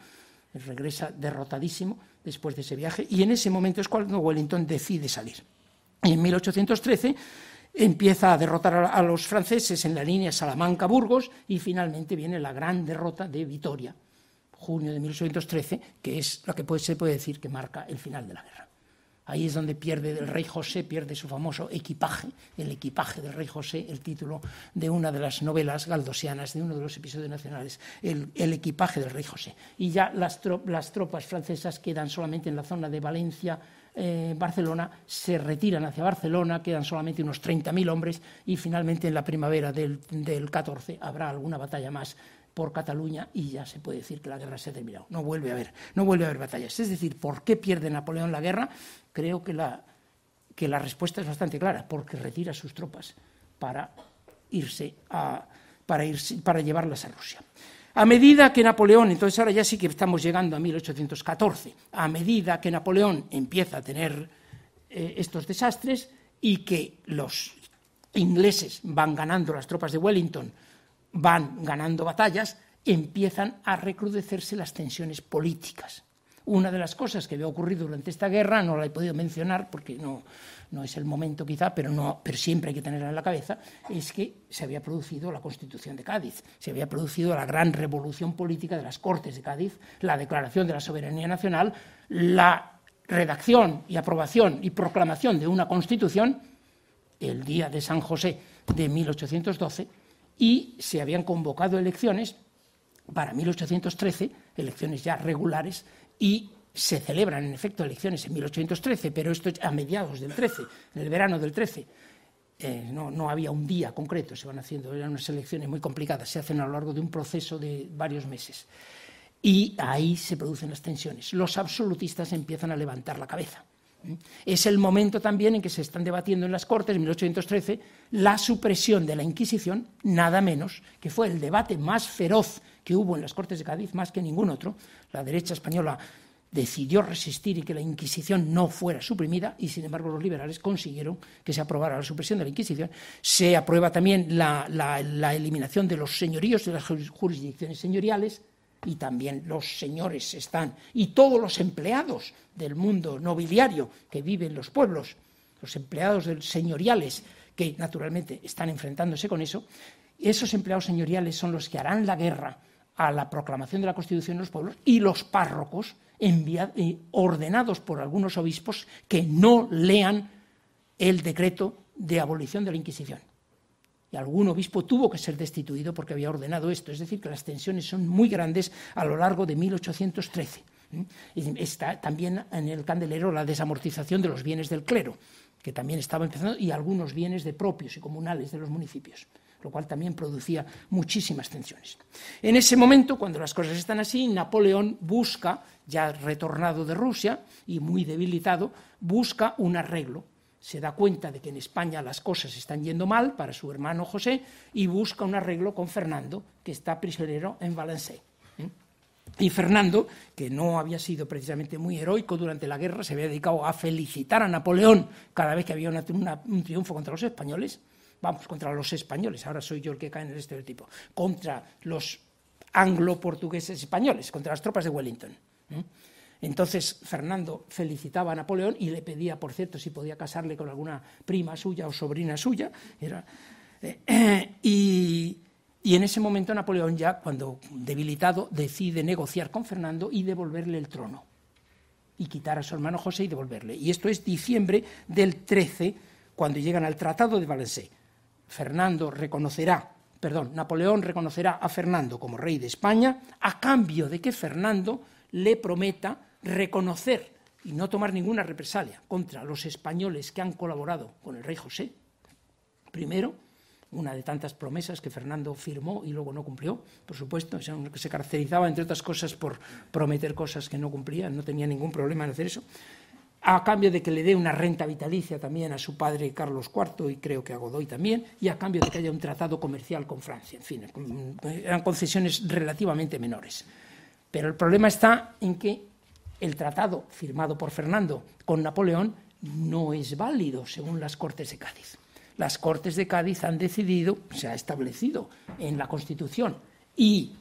regresa derrotadísimo después de ese viaje y en ese momento es cuando Wellington decide salir. en 1813 empieza a derrotar a los franceses en la línea Salamanca-Burgos y finalmente viene la gran derrota de Vitoria, junio de 1813, que es lo que se puede decir que marca el final de la guerra. Ahí es donde pierde el rey José, pierde su famoso equipaje, el equipaje del rey José, el título de una de las novelas galdosianas, de uno de los episodios nacionales, el, equipaje del rey José. Y ya las, las tropas francesas quedan solamente en la zona de Valencia, eh, Barcelona, se retiran hacia Barcelona, quedan solamente unos 30.000 hombres y finalmente en la primavera del, del 14 habrá alguna batalla más por Cataluña y ya se puede decir que la guerra se ha terminado. No vuelve a haber, no vuelve a batallas. Es decir, ¿por qué pierde Napoleón la guerra? Creo que la, que la respuesta es bastante clara, porque retira sus tropas para irse a, para, irse, para llevarlas a Rusia. A medida que Napoleón, entonces ahora ya sí que estamos llegando a 1814, a medida que Napoleón empieza a tener eh, estos desastres y que los ingleses van ganando, las tropas de Wellington van ganando batallas, empiezan a recrudecerse las tensiones políticas. Una de las cosas que había ocurrido durante esta guerra, no la he podido mencionar porque no, no es el momento quizá, pero, no, siempre hay que tenerla en la cabeza, es que se había producido la Constitución de Cádiz, se había producido la gran revolución política de las Cortes de Cádiz, la declaración de la soberanía nacional, la redacción y aprobación y proclamación de una Constitución el día de San José de 1812 y se habían convocado elecciones para 1813, elecciones ya regulares, y se celebran en efecto elecciones en 1813, pero esto a mediados del 13, en el verano del 13. Eh, no, no, había un día concreto, se van haciendo, eran unas elecciones muy complicadas, se hacen a lo largo de un proceso de varios meses. Y ahí se producen las tensiones. Los absolutistas empiezan a levantar la cabeza. ¿Mm? Es el momento también en que se están debatiendo en las Cortes, en 1813, la supresión de la Inquisición, nada menos, que fue el debate más feroz que hubo en las Cortes de Cádiz, más que ningún otro. La derecha española decidió resistir y que la Inquisición no fuera suprimida, y sin embargo los liberales consiguieron que se aprobara la supresión de la Inquisición. Se aprueba también la, eliminación de los señoríos, de las jurisdicciones señoriales, y también los señores están, y todos los empleados del mundo nobiliario que vive en los pueblos, los empleados del, señoriales que naturalmente están enfrentándose con eso, esos empleados señoriales son los que harán la guerra a la proclamación de la Constitución de los pueblos y los párrocos eh, ordenados por algunos obispos que no lean el decreto de abolición de la Inquisición. Y algún obispo tuvo que ser destituido porque había ordenado esto. Es decir, que las tensiones son muy grandes a lo largo de 1813. ¿Mm? Está también en el candelero la desamortización de los bienes del clero, que también estaba empezando, y algunos bienes de propios y comunales de los municipios, lo cual también producía muchísimas tensiones. En ese momento, cuando las cosas están así, Napoleón busca ya retornado de Rusia y muy debilitado, busca un arreglo. Se da cuenta de que en España las cosas están yendo mal para su hermano José y busca un arreglo con Fernando, que está prisionero en Valencia. ¿Mm? Y Fernando, que no había sido precisamente muy heroico durante la guerra, se había dedicado a felicitar a Napoleón cada vez que había un triunfo contra los españoles. Vamos, contra los españoles, ahora soy yo el que cae en el estereotipo. Contra los anglo-portugueses españoles, contra las tropas de Wellington. Entonces Fernando felicitaba a Napoleón y le pedía, por cierto, si podía casarle con alguna prima suya o sobrina suya. Era, eh, y, en ese momento Napoleón ya, cuando debilitado, decide negociar con Fernando y devolverle el trono. Y quitar a su hermano José y devolverle. Y esto es diciembre del 13, cuando llegan al Tratado de Valencé. Fernando reconocerá, perdón, Napoleón reconocerá a Fernando como rey de España a cambio de que Fernando le prometa reconocer y no tomar ninguna represalia contra los españoles que han colaborado con el rey José. Primero, una de tantas promesas que Fernando firmó y luego no cumplió, por supuesto, que se caracterizaba, entre otras cosas, por prometer cosas que no cumplía, no tenía ningún problema en hacer eso, a cambio de que le dé una renta vitalicia también a su padre Carlos IV y creo que a Godoy también, y a cambio de que haya un tratado comercial con Francia. En fin, eran concesiones relativamente menores. Pero el problema está en que el tratado firmado por Fernando con Napoleón no es válido según las Cortes de Cádiz. Las Cortes de Cádiz han decidido, se ha establecido en la Constitución y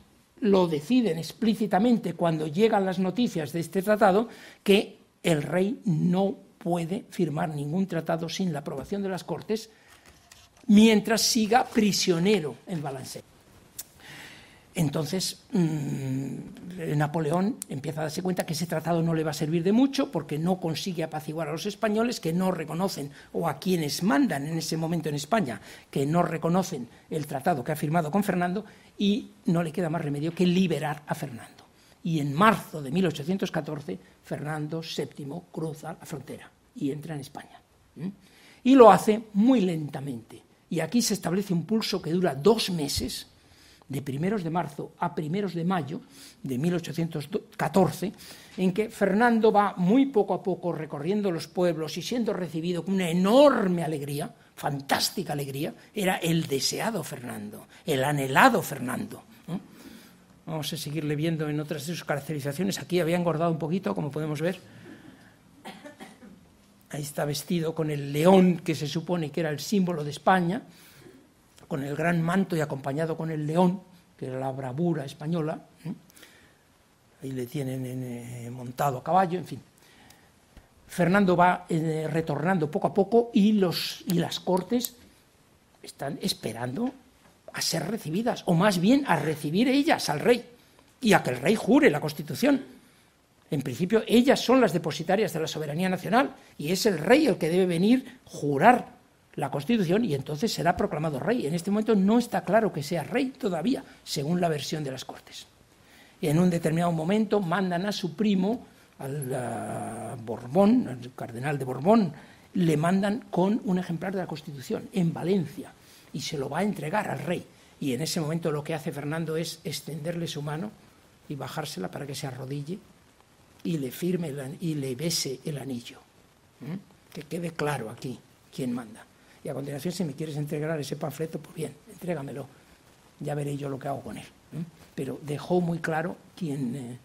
lo deciden explícitamente cuando llegan las noticias de este tratado, que el rey no puede firmar ningún tratado sin la aprobación de las Cortes mientras siga prisionero en Balancé. Entonces, mm, Napoleón empieza a darse cuenta que ese tratado no le va a servir de mucho porque no consigue apaciguar a los españoles que no reconocen, o a quienes mandan en ese momento en España, que no reconocen el tratado que ha firmado con Fernando, y no le queda más remedio que liberar a Fernando. Y en marzo de 1814, Fernando VII cruza la frontera y entra en España. Y lo hace muy lentamente. Y aquí se establece un pulso que dura dos meses de primeros de marzo a primeros de mayo de 1814, en que Fernando va muy poco a poco recorriendo los pueblos y siendo recibido con una enorme alegría, fantástica alegría, era el deseado Fernando, el anhelado Fernando. Vamos a seguirle viendo en otras de sus caracterizaciones. Aquí había engordado un poquito, como podemos ver. Ahí está vestido con el león que se supone que era el símbolo de España con el gran manto y acompañado con el león, que es la bravura española. ¿eh? Ahí le tienen eh, montado a caballo, en fin. Fernando va eh, retornando poco a poco y, los, y las cortes están esperando a ser recibidas, o más bien a recibir ellas al rey y a que el rey jure la Constitución. En principio, ellas son las depositarias de la soberanía nacional y es el rey el que debe venir jurar la Constitución y entonces será proclamado rey. En este momento no está claro que sea rey todavía, según la versión de las Cortes. En un determinado momento mandan a su primo, al eh, Borbón, al cardenal de Borbón, le mandan con un ejemplar de la Constitución en Valencia y se lo va a entregar al rey. Y en ese momento lo que hace Fernando es extenderle su mano y bajársela para que se arrodille y le firme y le bese el anillo. ¿Mm? Que quede claro aquí quién manda y a continuación si me quieres entregar ese panfleto, pues bien, entrégamelo, ya veré yo lo que hago con él. Pero dejó muy claro quién... Eh,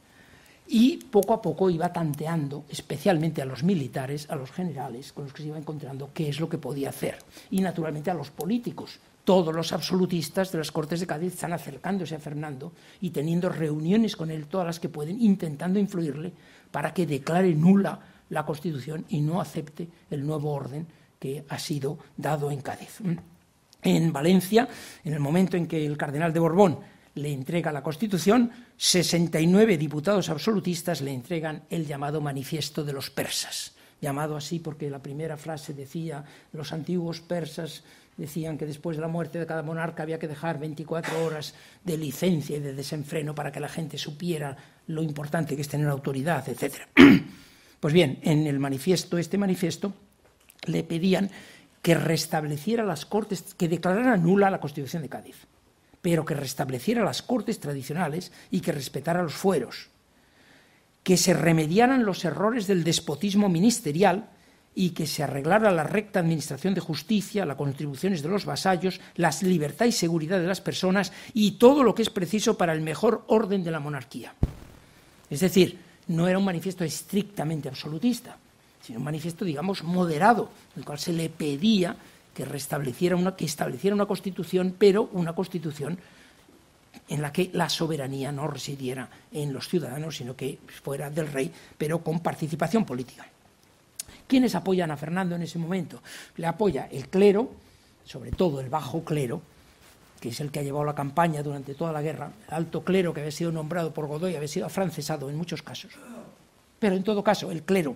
y poco a poco iba tanteando, especialmente a los militares, a los generales con los que se iba encontrando, qué es lo que podía hacer. Y naturalmente a los políticos. Todos los absolutistas de las Cortes de Cádiz están acercándose a Fernando y teniendo reuniones con él, todas las que pueden, intentando influirle para que declare nula la Constitución y no acepte el nuevo orden que ha sido dado en Cádiz. En Valencia, en el momento en que el cardenal de Borbón le entrega la Constitución, 69 diputados absolutistas le entregan el llamado Manifiesto de los Persas, llamado así porque la primera frase decía los antiguos persas decían que después de la muerte de cada monarca había que dejar 24 horas de licencia y de desenfreno para que la gente supiera lo importante que es tener autoridad, etc. Pues bien, en el manifiesto, este manifiesto, le pedían que restableciera las cortes, que declarara nula la Constitución de Cádiz, pero que restableciera las cortes tradicionales y que respetara los fueros, que se remediaran los errores del despotismo ministerial y que se arreglara la recta administración de justicia, las contribuciones de los vasallos, la libertad y seguridad de las personas y todo lo que es preciso para el mejor orden de la monarquía. Es decir, no era un manifiesto estrictamente absolutista, sino un manifiesto, digamos, moderado, en el cual se le pedía que restableciera una, que estableciera una constitución, pero una constitución en la que la soberanía no residiera en los ciudadanos, sino que fuera del rey, pero con participación política. ¿Quiénes apoyan a Fernando en ese momento? Le apoya el clero, sobre todo el bajo clero, que es el que ha llevado la campaña durante toda la guerra, el alto clero que había sido nombrado por Godoy, había sido afrancesado en muchos casos. Pero en todo caso, el clero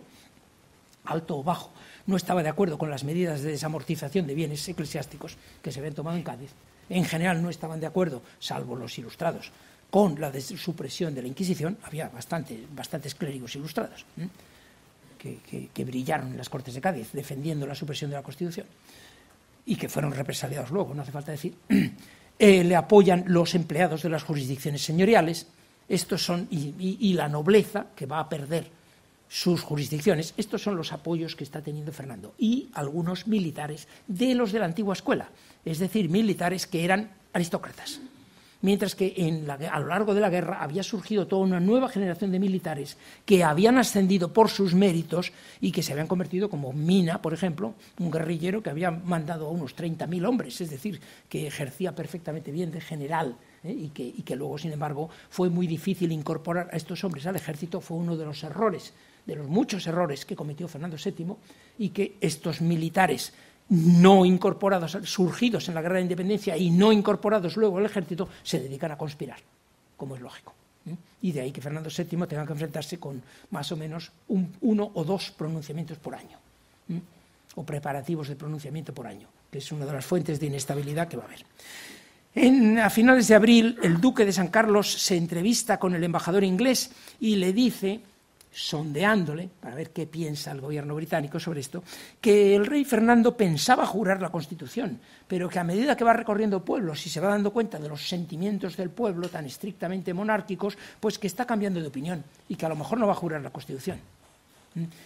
alto o bajo, no estaba de acuerdo con las medidas de desamortización de bienes eclesiásticos que se habían tomado en Cádiz. En general no estaban de acuerdo, salvo los ilustrados, con la supresión de la Inquisición. Había bastantes clérigos ilustrados que, brillaron en las Cortes de Cádiz defendiendo la supresión de la Constitución y que fueron represaliados luego, no hace falta decir. Eh, le apoyan los empleados de las jurisdicciones señoriales, estos son, y, la nobleza, que va a perder sus jurisdicciones. Estos son los apoyos que está teniendo Fernando y algunos militares de los de la antigua escuela, es decir, militares que eran aristócratas. Mientras que a lo largo de la guerra había surgido toda una nueva generación de militares que habían ascendido por sus méritos y que se habían convertido como Mina, por ejemplo, un guerrillero que había mandado a unos 30.000 hombres, es decir, que ejercía perfectamente bien de general ¿eh? y, que, luego, sin embargo, fue muy difícil incorporar a estos hombres al ejército, fue uno de los errores de los muchos errores que cometió Fernando VII y que estos militares no incorporados, surgidos en la guerra de independencia y no incorporados luego al ejército, se dedican a conspirar, como es lógico. ¿eh? Y de ahí que Fernando VII tenga que enfrentarse con más o menos uno o dos pronunciamientos por año, ¿eh? o preparativos de pronunciamiento por año, que es una de las fuentes de inestabilidad que va a haber. a finales de abril, el duque de San Carlos se entrevista con el embajador inglés y le dice sondeándole, para ver qué piensa el gobierno británico sobre esto, que el rey Fernando pensaba jurar la Constitución, pero que a medida que va recorriendo pueblos y se va dando cuenta de los sentimientos del pueblo tan estrictamente monárquicos, pues que está cambiando de opinión y que a lo mejor no va a jurar la Constitución.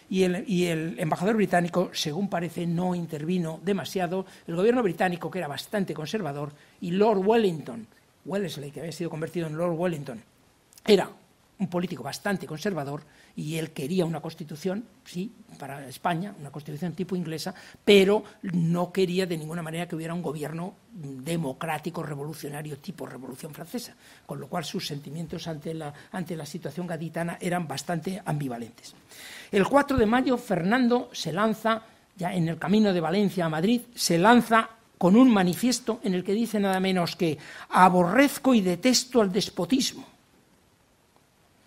Y el, embajador británico, según parece, no intervino demasiado. El gobierno británico, que era bastante conservador, y Lord Wellington, Wellesley, que había sido convertido en Lord Wellington, era un político bastante conservador y él quería una constitución, sí, para España, una constitución tipo inglesa, pero no quería de ninguna manera que hubiera un gobierno democrático revolucionario tipo Revolución Francesa, con lo cual sus sentimientos ante la, situación gaditana eran bastante ambivalentes. El 4 de mayo Fernando se lanza, ya en el camino de Valencia a Madrid, se lanza con un manifiesto en el que dice nada menos que aborrezco y detesto al despotismo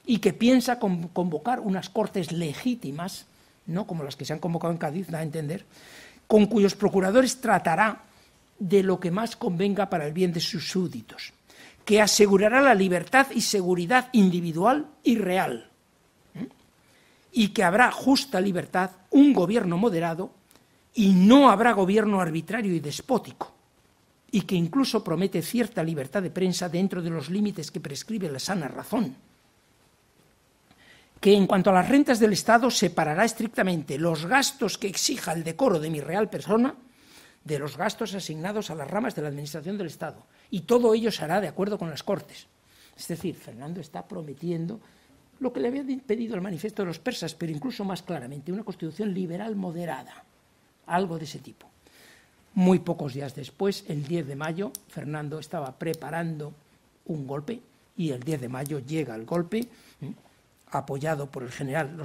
y que piensa convocar unas cortes legítimas, ¿no? como las que se han convocado en Cádiz, da a entender, con cuyos procuradores tratará de lo que más convenga para el bien de sus súbditos, que asegurará la libertad y seguridad individual y real, ¿eh? y que habrá justa libertad, un gobierno moderado, y no habrá gobierno arbitrario y despótico, y que incluso promete cierta libertad de prensa dentro de los límites que prescribe la sana razón que en cuanto a las rentas del Estado separará estrictamente los gastos que exija el decoro de mi real persona de los gastos asignados a las ramas de la Administración del Estado. Y todo ello se hará de acuerdo con las Cortes. Es decir, Fernando está prometiendo lo que le había pedido el manifiesto de los persas, pero incluso más claramente, una constitución liberal moderada, algo de ese tipo. Muy pocos días después, el 10 de mayo, Fernando estaba preparando un golpe y el 10 de mayo llega el golpe apoyado por los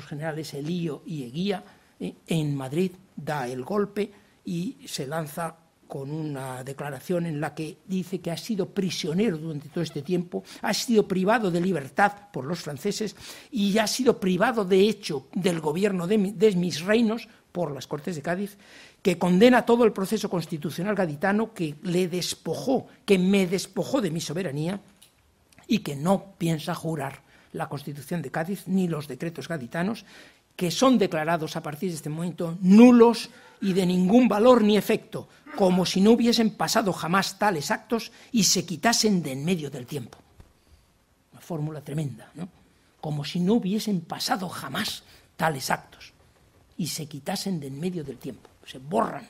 generales Elío y Eguía, ¿eh? en Madrid da el golpe y se lanza con una declaración en la que dice que ha sido prisionero durante todo este tiempo, ha sido privado de libertad por los franceses y ha sido privado de hecho del gobierno de, de mis reinos por las Cortes de Cádiz, que condena todo el proceso constitucional gaditano que le despojó, que me despojó de mi soberanía y que no piensa jurar la Constitución de Cádiz ni los decretos gaditanos, que son declarados a partir de este momento nulos y de ningún valor ni efecto, como si no hubiesen pasado jamás tales actos y se quitasen de en medio del tiempo. Una fórmula tremenda, ¿no? Como si no hubiesen pasado jamás tales actos y se quitasen de en medio del tiempo. Se borran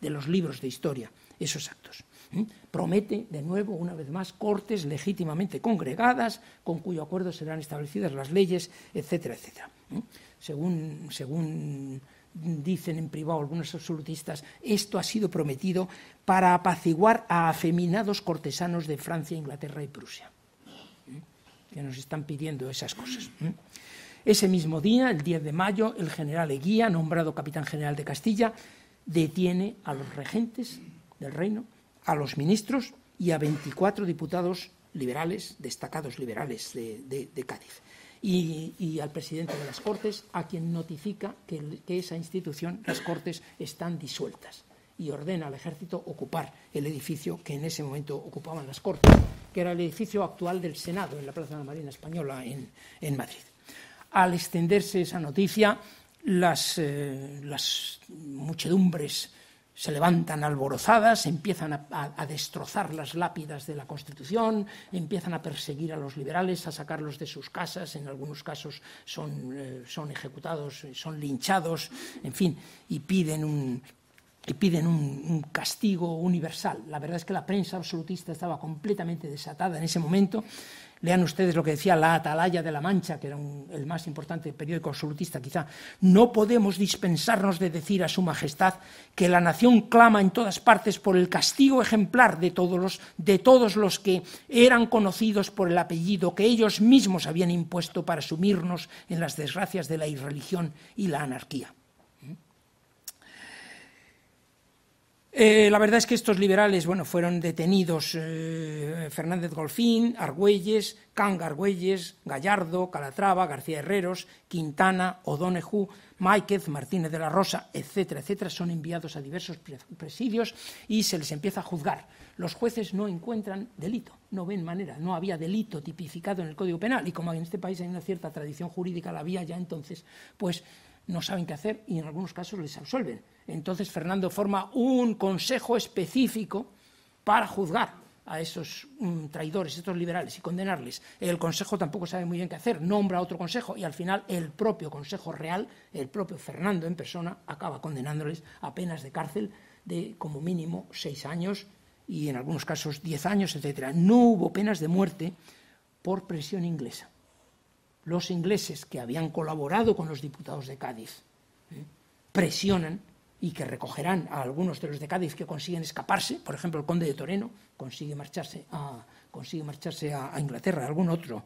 de los libros de historia esos actos. ¿eh? promete, de nuevo, una vez más, cortes legítimamente congregadas con cuyo acuerdo serán establecidas las leyes, etcétera, etcétera. ¿eh? Según, dicen en privado algunos absolutistas, esto ha sido prometido para apaciguar a afeminados cortesanos de Francia, Inglaterra y Prusia, ¿eh? que nos están pidiendo esas cosas. Ese mismo día, el 10 de mayo, el general Eguía, nombrado capitán general de Castilla, detiene a los regentes del reino a los ministros y a 24 diputados liberales, destacados liberales de, Cádiz, y, al presidente de las Cortes, a quien notifica que, esa institución, las Cortes, están disueltas y ordena al ejército ocupar el edificio que en ese momento ocupaban las Cortes, que era el edificio actual del Senado en la Plaza de la Marina Española en, Madrid. Al extenderse esa noticia, las eh, muchedumbres se levantan alborozadas, empiezan a, destrozar las lápidas de la Constitución, empiezan a perseguir a los liberales, a sacarlos de sus casas, en algunos casos son, eh, son ejecutados, eh, son linchados, en fin, y piden un y piden un, castigo universal. La verdad es que la prensa absolutista estaba completamente desatada en ese momento Lean ustedes lo que decía la Atalaya de la Mancha, que era el más importante periódico absolutista quizá. No podemos dispensarnos de decir a Su Majestad que la nación clama en todas partes por el castigo ejemplar de todos los, de todos los que eran conocidos por el apellido que ellos mismos habían impuesto para sumirnos en las desgracias de la irreligión y la anarquía. Eh, la verdad es que estos liberales, bueno, fueron detenidos eh, Fernández Golfín, Argüelles, Canga Argüelles, Gallardo, Calatrava, García Herreros, Quintana, Odoneju, Máquez, Martínez de la Rosa, etcétera, etcétera, son enviados a diversos presidios y se les empieza a juzgar. Los jueces no encuentran delito, no ven manera, no había delito tipificado en el Código Penal y como en este país hay una cierta tradición jurídica, la había ya entonces, pues no saben qué hacer y en algunos casos les absuelven entonces Fernando forma un consejo específico para juzgar a esos mm, traidores, estos liberales, y condenarles. El Consejo tampoco sabe muy bien qué hacer, nombra otro Consejo y al final el propio Consejo Real, el propio Fernando en persona, acaba condenándoles a penas de cárcel de como mínimo seis años y en algunos casos diez años, etc. No hubo penas de muerte por presión inglesa. Los ingleses que habían colaborado con los diputados de Cádiz ¿eh? presionan y que recogerán a algunos de los de Cádiz que consiguen escaparse, por ejemplo el conde de Toreno consigue marcharse a, consigue marcharse a, Inglaterra, algún otro,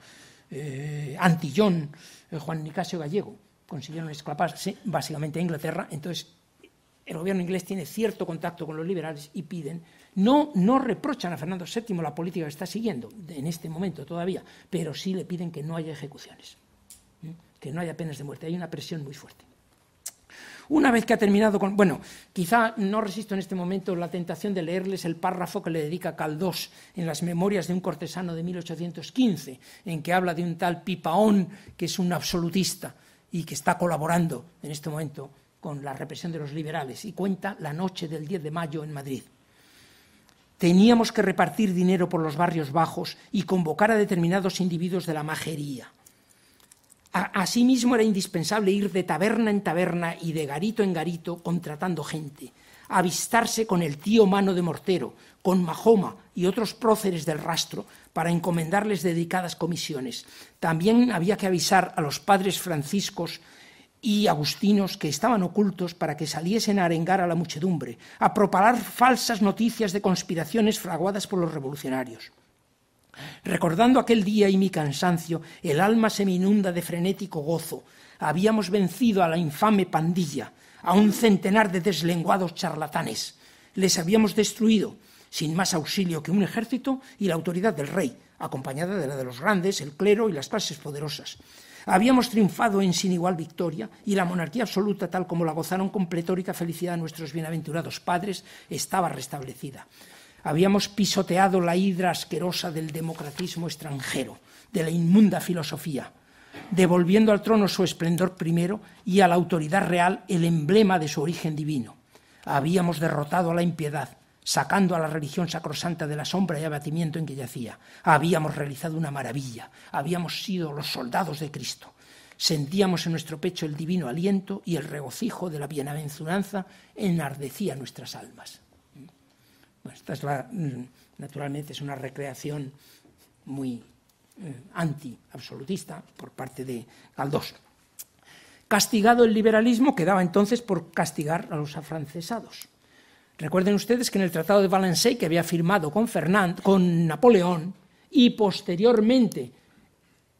eh, Antillón, eh, Juan Nicasio Gallego, consiguieron escaparse básicamente a Inglaterra, entonces el gobierno inglés tiene cierto contacto con los liberales y piden, no, no reprochan a Fernando VII la política que está siguiendo en este momento todavía, pero sí le piden que no haya ejecuciones, ¿eh? que no haya penas de muerte, hay una presión muy fuerte. Una vez que ha terminado con... Bueno, quizá no resisto en este momento la tentación de leerles el párrafo que le dedica Caldós en las memorias de un cortesano de 1815, en que habla de un tal Pipaón, que es un absolutista y que está colaborando en este momento con la represión de los liberales, y cuenta la noche del 10 de mayo en Madrid. Teníamos que repartir dinero por los barrios bajos y convocar a determinados individuos de la majería Asimismo era indispensable ir de taberna en taberna y de garito en garito contratando gente, avistarse con el tío mano de mortero, con Mahoma y otros próceres del rastro para encomendarles dedicadas comisiones. También había que avisar a los padres franciscos y agustinos que estaban ocultos para que saliesen a arengar a la muchedumbre, a propagar falsas noticias de conspiraciones fraguadas por los revolucionarios. Recordando aquel día y mi cansancio, el alma se me inunda de frenético gozo. Habíamos vencido a la infame pandilla, a un centenar de deslenguados charlatanes. Les habíamos destruido, sin más auxilio que un ejército y la autoridad del rey, acompañada de la de los grandes, el clero y las clases poderosas. Habíamos triunfado en sin igual victoria y la monarquía absoluta, tal como la gozaron con pletórica felicidad nuestros bienaventurados padres, estaba restablecida. Habíamos pisoteado la hidra asquerosa del democratismo extranjero, de la inmunda filosofía, devolviendo al trono su esplendor primero y a la autoridad real el emblema de su origen divino. Habíamos derrotado a la impiedad, sacando a la religión sacrosanta de la sombra y abatimiento en que yacía. Habíamos realizado una maravilla, habíamos sido los soldados de Cristo. Sentíamos en nuestro pecho el divino aliento y el regocijo de la bienaventuranza enardecía nuestras almas esta es la, mm, naturalmente es una recreación muy eh, anti-absolutista por parte de Galdós. Castigado el liberalismo, quedaba entonces por castigar a los afrancesados. Recuerden ustedes que en el Tratado de Valencey, que había firmado con, Fernand, con Napoleón y posteriormente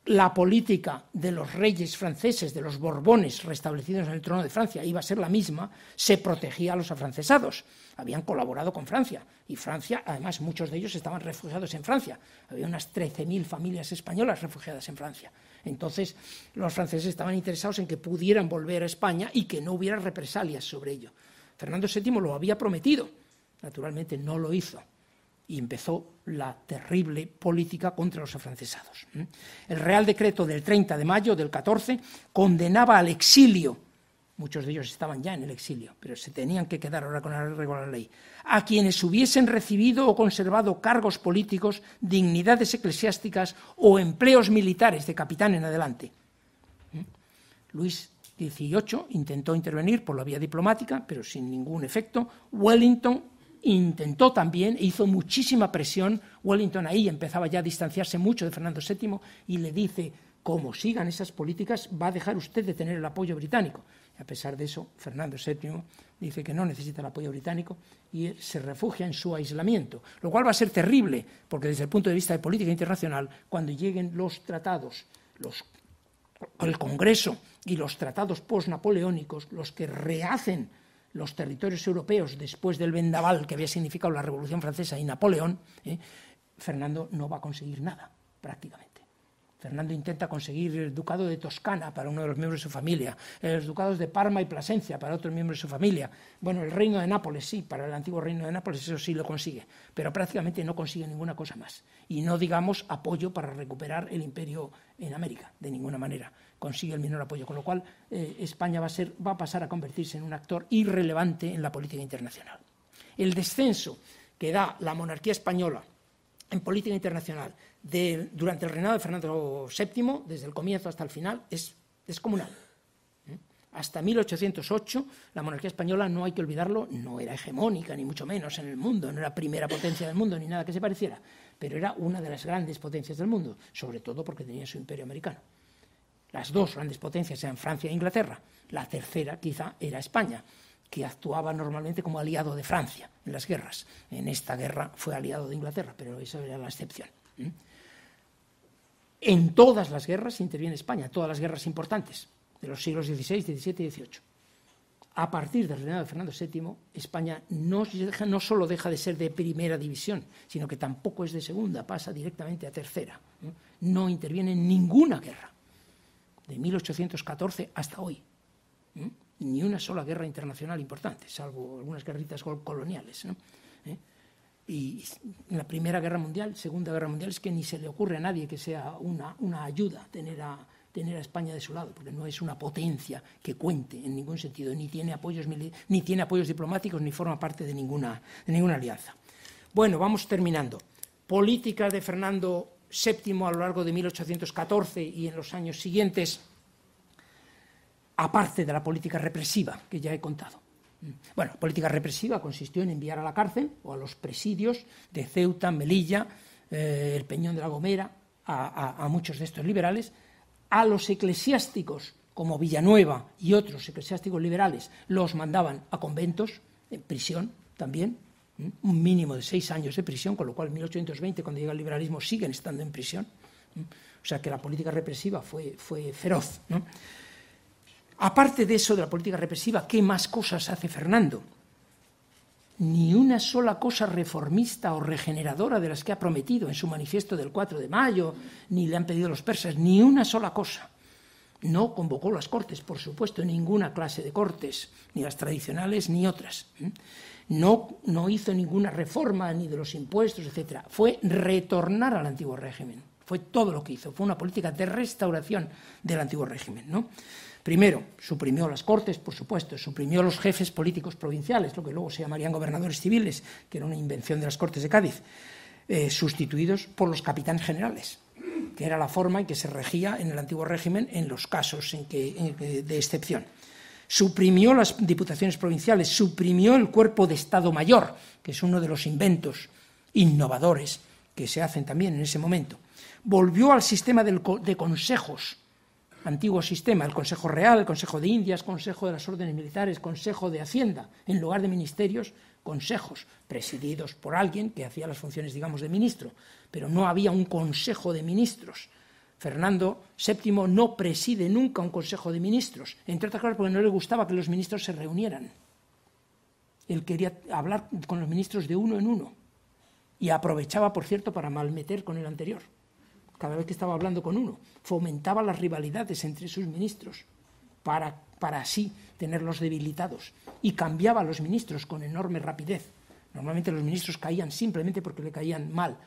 la política de los reyes franceses, de los Borbones restablecidos en el trono de Francia, iba a ser la misma, se protegía a los afrancesados. Habían colaborado con Francia y Francia, además muchos de ellos estaban refugiados en Francia. Había unas 13.000 familias españolas refugiadas en Francia. Entonces los franceses estaban interesados en que pudieran volver a España y que no hubiera represalias sobre ello. Fernando VII lo había prometido, naturalmente no lo hizo y empezó la terrible política contra los afrancesados. El Real Decreto del 30 de mayo del 14 condenaba al exilio, muchos de ellos estaban ya en el exilio, pero se tenían que quedar ahora con la ley, a quienes hubiesen recibido o conservado cargos políticos, dignidades eclesiásticas o empleos militares de capitán en adelante. Luis XVIII intentó intervenir por la vía diplomática, pero sin ningún efecto. Wellington intentó también e hizo muchísima presión. Wellington ahí empezaba ya a distanciarse mucho de Fernando VII y le dice, como sigan esas políticas, va a dejar usted de tener el apoyo británico. Y a pesar de eso, Fernando VII dice que no necesita el apoyo británico y se refugia en su aislamiento, lo cual va a ser terrible, porque desde el punto de vista de política internacional, cuando lleguen los tratados, los, el Congreso y los tratados post-napoleónicos, los que rehacen los territorios europeos después del vendaval que había significado la Revolución Francesa y Napoleón, ¿eh? Fernando no va a conseguir nada, prácticamente. Fernando intenta conseguir el ducado de Toscana para uno de los miembros de su familia, los ducados de Parma y Plasencia para otro miembro de su familia. Bueno, el reino de Nápoles sí, para el antiguo reino de Nápoles eso sí lo consigue, pero prácticamente no consigue ninguna cosa más. Y no digamos apoyo para recuperar el imperio en América, de ninguna manera consigue el menor apoyo, con lo cual eh, España va a, ser, va a pasar a convertirse en un actor irrelevante en la política internacional. El descenso que da la monarquía española en política internacional durante el reinado de Fernando VII, desde el comienzo hasta el final, es descomunal. ¿Eh? Hasta 1808, la monarquía española, no hay que olvidarlo, no era hegemónica, ni mucho menos en el mundo, no era primera potencia del mundo, ni nada que se pareciera, pero era una de las grandes potencias del mundo, sobre todo porque tenía su imperio americano. Las dos grandes potencias eran Francia e Inglaterra. La tercera quizá era España, que actuaba normalmente como aliado de Francia en las guerras. En esta guerra fue aliado de Inglaterra, pero esa era la excepción. En todas las guerras interviene España, todas las guerras importantes de los siglos XVI, XVII y XVIII. A partir del reinado de Fernando VII, España no solo deja de ser de primera división, sino que tampoco es de segunda, pasa directamente a tercera. No interviene en ninguna guerra de 1814 hasta hoy. ¿Eh? Ni una sola guerra internacional importante, salvo algunas guerritas coloniales. ¿Eh? Y la Primera Guerra Mundial, Segunda Guerra Mundial, es que ni se le ocurre a nadie que sea una, una ayuda tener a, tener a España de su lado, porque no es una potencia que cuente en ningún sentido, ni tiene apoyos, ni tiene apoyos diplomáticos, ni forma parte de ninguna, de ninguna alianza. Bueno, vamos terminando. Política de Fernando séptimo a lo largo de 1814 y en los años siguientes, aparte de la política represiva que ya he contado. Bueno, la política represiva consistió en enviar a la cárcel o a los presidios de Ceuta, Melilla, eh, el Peñón de la Gomera, a muchos de estos liberales, a los eclesiásticos como Villanueva y otros eclesiásticos liberales los mandaban a conventos, en prisión también, un mínimo de seis años de prisión, con lo cual en 1820, cuando llega el liberalismo, siguen estando en prisión. O sea que la política represiva fue, fue feroz. Aparte de eso, de la política represiva, ¿qué más cosas hace Fernando? Ni una sola cosa reformista o regeneradora de las que ha prometido en su manifiesto del 4 de mayo, ni le han pedido los persas, ni una sola cosa. No convocó las cortes, por supuesto, ninguna clase de cortes, ni las tradicionales ni otras. No, no hizo ninguna reforma ni de los impuestos, etcétera. Fue retornar al antiguo régimen. Fue todo lo que hizo. Fue una política de restauración del antiguo régimen. ¿no? Primero, suprimió las cortes, por supuesto, suprimió los jefes políticos provinciales, lo que luego se llamarían gobernadores civiles, que era una invención de las cortes de Cádiz, eh, sustituidos por los capitanes generales, que era la forma en que se regía en el antiguo régimen en los casos en que, de excepción suprimió las diputaciones provinciales, suprimió el cuerpo de Estado Mayor, que es uno de los inventos innovadores que se hacen también en ese momento. Volvió al sistema de consejos, antiguo sistema, el Consejo Real, el Consejo de Indias, Consejo de las Órdenes Militares, Consejo de Hacienda, en lugar de ministerios, consejos, presididos por alguien que hacía las funciones, digamos, de ministro, pero no había un Consejo de Ministros Fernando VII no preside nunca un Consejo de Ministros, entre otras cosas porque no le gustaba que los ministros se reunieran. Él quería hablar con los ministros de uno en uno y aprovechaba, por cierto, para malmeter con el anterior. Cada vez que estaba hablando con uno, fomentaba las rivalidades entre sus ministros para, así tenerlos debilitados y cambiaba a los ministros con enorme rapidez. Normalmente los ministros caían simplemente porque le caían mal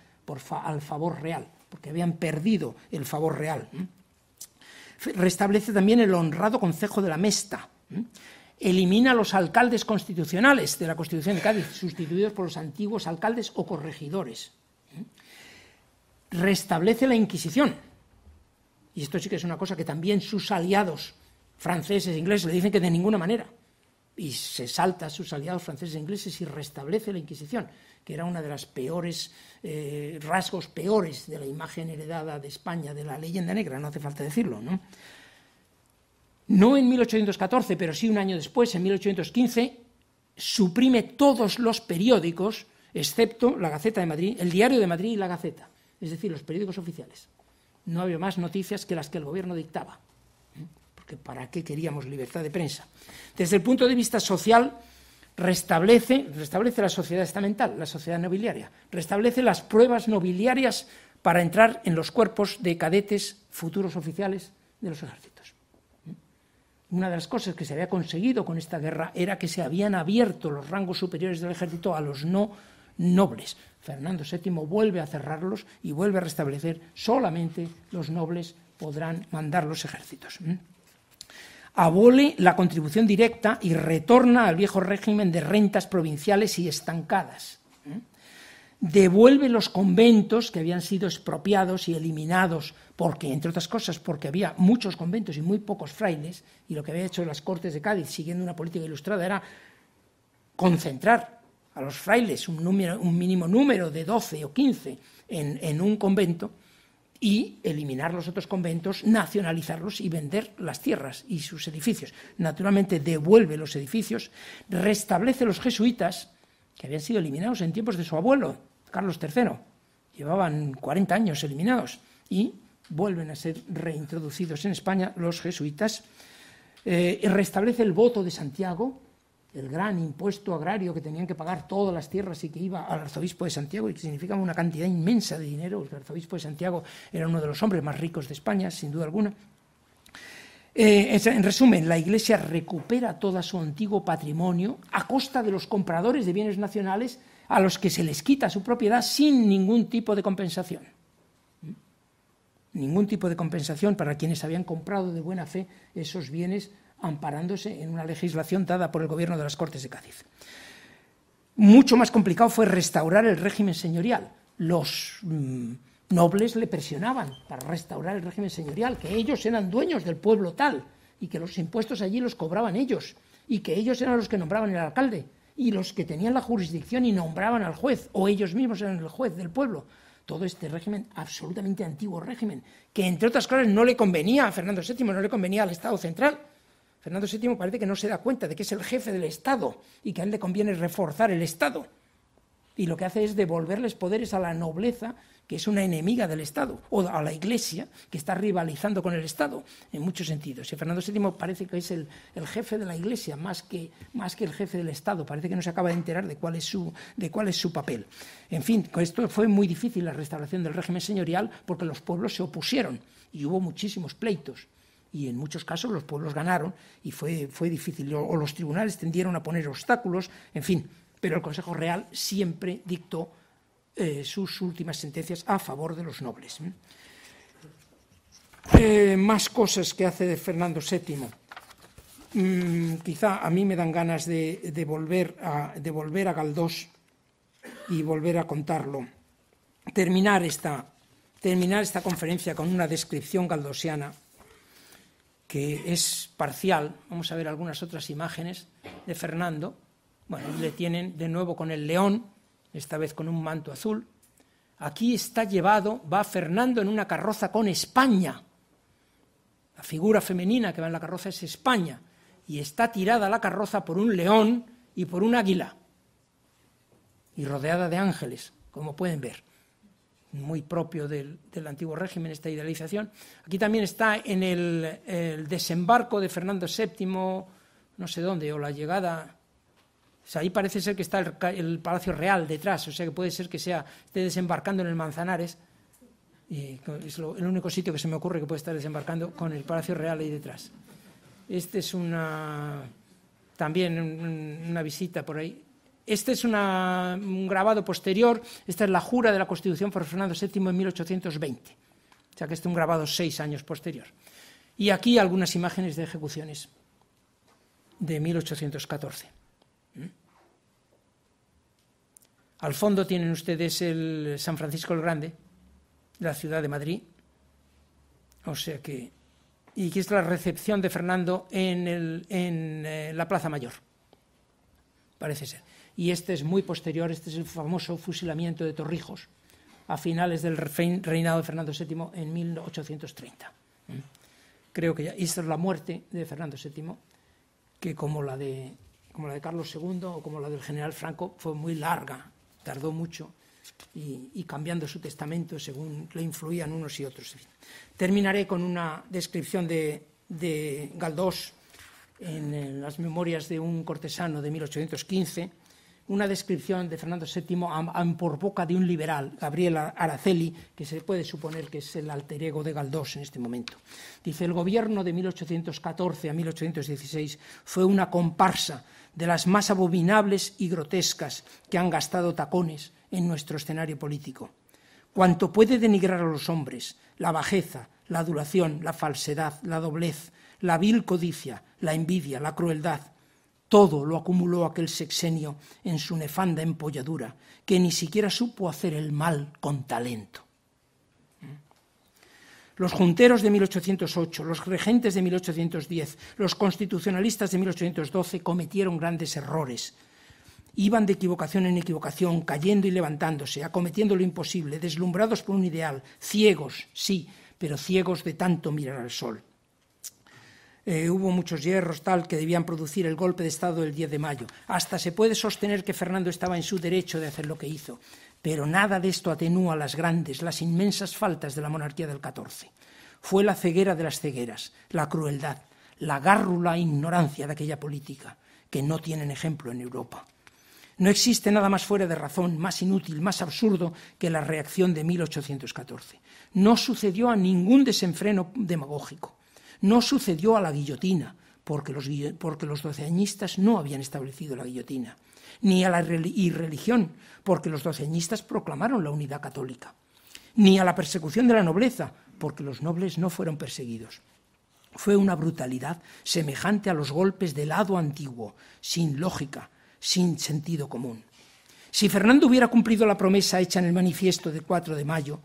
al favor real porque habían perdido el favor real. Restablece también el honrado Consejo de la Mesta. Elimina a los alcaldes constitucionales de la Constitución de Cádiz, sustituidos por los antiguos alcaldes o corregidores. Restablece la Inquisición. Y esto sí que es una cosa que también sus aliados franceses e ingleses le dicen que de ninguna manera. Y se salta a sus aliados franceses e ingleses y restablece la Inquisición que era una de los peores eh, rasgos peores de la imagen heredada de España, de la leyenda negra, no hace falta decirlo, ¿no? No en 1814, pero sí un año después, en 1815, suprime todos los periódicos, excepto la Gaceta de Madrid, el Diario de Madrid y la Gaceta, es decir, los periódicos oficiales. No había más noticias que las que el gobierno dictaba, ¿eh? porque ¿para qué queríamos libertad de prensa? Desde el punto de vista social, restablece, la sociedad estamental, la sociedad nobiliaria, restablece las pruebas nobiliarias para entrar en los cuerpos de cadetes futuros oficiales de los ejércitos. ¿Mm? Una de las cosas que se había conseguido con esta guerra era que se habían abierto los rangos superiores del ejército a los no nobles. Fernando VII vuelve a cerrarlos y vuelve a restablecer solamente los nobles podrán mandar los ejércitos. ¿Mm? abole la contribución directa y retorna al viejo régimen de rentas provinciales y estancadas. ¿eh? Devuelve los conventos que habían sido expropiados y eliminados, porque, entre otras cosas, porque había muchos conventos y muy pocos frailes, y lo que había hecho las Cortes de Cádiz, siguiendo una política ilustrada, era concentrar a los frailes, un, número, un mínimo número de 12 o 15, en un convento, y eliminar los otros conventos, nacionalizarlos y vender las tierras y sus edificios. Naturalmente devuelve los edificios, restablece los jesuitas, que habían sido eliminados en tiempos de su abuelo, Carlos III. Llevaban 40 años eliminados y vuelven a ser reintroducidos en España los jesuitas. Eh, restablece el voto de Santiago, el gran impuesto agrario que tenían que pagar todas las tierras y que iba al arzobispo de Santiago y que significaba una cantidad inmensa de dinero. El arzobispo de Santiago era uno de los hombres más ricos de España, sin duda alguna. Eh, en resumen, la Iglesia recupera todo su antiguo patrimonio a costa de los compradores de bienes nacionales a los que se les quita su propiedad sin ningún tipo de compensación. ¿Mm? Ningún tipo de compensación para quienes habían comprado de buena fe esos bienes amparándose en una legislación dada por el gobierno de las Cortes de Cádiz. Mucho más complicado fue restaurar el régimen señorial. Los mm, nobles le presionaban para restaurar el régimen señorial, que ellos eran dueños del pueblo tal y que los impuestos allí los cobraban ellos y que ellos eran los que nombraban el alcalde y los que tenían la jurisdicción y nombraban al juez o ellos mismos eran el juez del pueblo. Todo este régimen, absolutamente antiguo régimen, que entre otras cosas no le convenía a Fernando VII, no le convenía al Estado central, Fernando VII parece que no se da cuenta de que es el jefe del Estado y que a él le conviene reforzar el Estado. Y lo que hace es devolverles poderes a la nobleza, que es una enemiga del Estado, o a la Iglesia, que está rivalizando con el Estado en muchos sentidos. Y Fernando VII parece que es el, jefe de la Iglesia más que, más que, el jefe del Estado. Parece que no se acaba de enterar de cuál, es su, de cuál es su papel. En fin, con esto fue muy difícil la restauración del régimen señorial porque los pueblos se opusieron y hubo muchísimos pleitos y en muchos casos los pueblos ganaron y fue, fue difícil, o, los tribunales tendieron a poner obstáculos, en fin, pero el Consejo Real siempre dictó eh, sus últimas sentencias a favor de los nobles. Eh, más cosas que hace de Fernando VII. Mm, quizá a mí me dan ganas de, de, volver a, de volver a Galdós y volver a contarlo. Terminar esta, terminar esta conferencia con una descripción galdosiana que es parcial. Vamos a ver algunas otras imágenes de Fernando. Bueno, le tienen de nuevo con el león, esta vez con un manto azul. Aquí está llevado, va Fernando en una carroza con España. La figura femenina que va en la carroza es España. Y está tirada la carroza por un león y por un águila. Y rodeada de ángeles, como pueden ver muy propio del, antiguo régimen, esta idealización. Aquí también está en el, desembarco de Fernando VII, no sé dónde, o la llegada. ahí parece ser que está el, Palacio Real detrás, o sea que puede ser que sea, esté desembarcando en el Manzanares, y es el único sitio que se me ocurre que puede estar desembarcando con el Palacio Real ahí detrás. Este es una también una visita por ahí este es un grabado posterior, esta es la jura de la Constitución por Fernando VII en 1820, o sea que este es un grabado seis años posterior. Y aquí algunas imágenes de ejecuciones de 1814. ¿Mm? Al fondo tienen ustedes el San Francisco el Grande, la ciudad de Madrid. O sea que. Y aquí es la recepción de Fernando en, eh, la Plaza Mayor. Parece ser y este es muy posterior, este es el famoso fusilamiento de Torrijos a finales del reinado de Fernando VII en 1830. ¿Mm? Creo que ya, esta es la muerte de Fernando VII, que como la de, Carlos II o como la del general Franco fue muy larga, tardó mucho y, cambiando su testamento según le influían unos y otros. Terminaré con una descripción de, Galdós en las memorias de un cortesano de 1815 una descripción de Fernando VII por boca de un liberal, Gabriel Araceli, que se puede suponer que es el alter ego de Galdós en este momento. Dice, el gobierno de 1814 a 1816 fue una comparsa de las más abominables y grotescas que han gastado tacones en nuestro escenario político. Cuanto puede denigrar a los hombres, la bajeza, la adulación, la falsedad, la doblez, la vil codicia, la envidia, la crueldad, todo lo acumuló aquel sexenio en su nefanda empolladura, que ni siquiera supo hacer el mal con talento. Los junteros de 1808, los regentes de 1810, los constitucionalistas de 1812 cometieron grandes errores. Iban de equivocación en equivocación, cayendo y levantándose, acometiendo lo imposible, deslumbrados por un ideal, ciegos, sí, pero ciegos de tanto mirar al sol. Eh, hubo muchos hierros tal que debían producir el golpe de Estado el 10 de mayo. Hasta se puede sostener que Fernando estaba en su derecho de hacer lo que hizo, pero nada de esto atenúa las grandes, las inmensas faltas de la monarquía del 14. Fue la ceguera de las cegueras, la crueldad, la gárrula ignorancia de aquella política, que no tienen ejemplo en Europa. No existe nada más fuera de razón, más inútil, más absurdo que la reacción de 1814. No sucedió a ningún desenfreno demagógico no sucedió a la guillotina, porque los, porque los doceañistas no habían establecido la guillotina, ni a la irreligión, porque los doceañistas proclamaron la unidad católica, ni a la persecución de la nobleza, porque los nobles no fueron perseguidos. Fue una brutalidad semejante a los golpes del lado antiguo, sin lógica, sin sentido común. Si Fernando hubiera cumplido la promesa hecha en el manifiesto de 4 de mayo,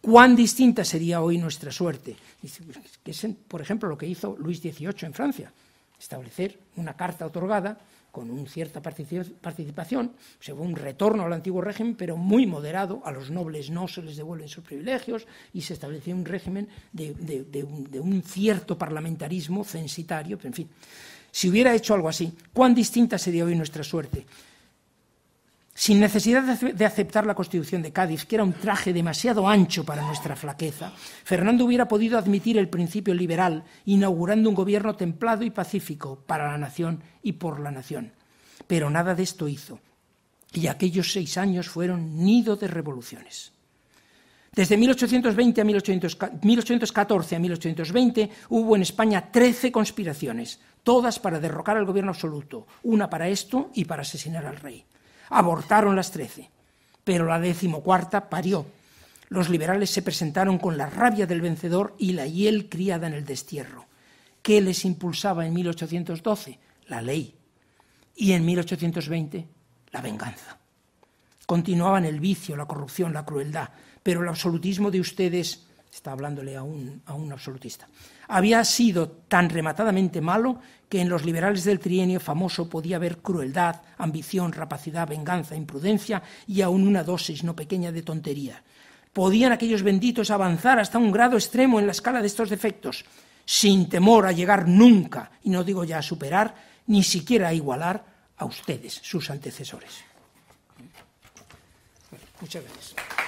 cuán distinta sería hoy nuestra suerte. Pues, que es, por ejemplo, lo que hizo Luis XVIII en Francia, establecer una carta otorgada con una cierta participación, según un retorno al antiguo régimen, pero muy moderado, a los nobles no se les devuelven sus privilegios y se estableció un régimen de, de un, cierto parlamentarismo censitario, en fin. Si hubiera hecho algo así, ¿cuán distinta sería hoy nuestra suerte? sin necesidad de aceptar la Constitución de Cádiz, que era un traje demasiado ancho para nuestra flaqueza, Fernando hubiera podido admitir el principio liberal, inaugurando un gobierno templado y pacífico para la nación y por la nación. Pero nada de esto hizo, y aquellos seis años fueron nido de revoluciones. Desde 1820 a 1814 a 1820 hubo en España trece conspiraciones, todas para derrocar al gobierno absoluto, una para esto y para asesinar al rey abortaron las trece, pero la decimocuarta parió. Los liberales se presentaron con la rabia del vencedor y la hiel criada en el destierro. ¿Qué les impulsaba en 1812? La ley. Y en 1820, la venganza. Continuaban el vicio, la corrupción, la crueldad, pero el absolutismo de ustedes, está hablándole a un, a un absolutista, había sido tan rematadamente malo que en los liberales del trienio famoso podía haber crueldad, ambición, rapacidad, venganza, imprudencia y aún una dosis no pequeña de tontería. Podían aquellos benditos avanzar hasta un grado extremo en la escala de estos defectos, sin temor a llegar nunca, y no digo ya a superar, ni siquiera a igualar a ustedes, sus antecesores. muchas gracias.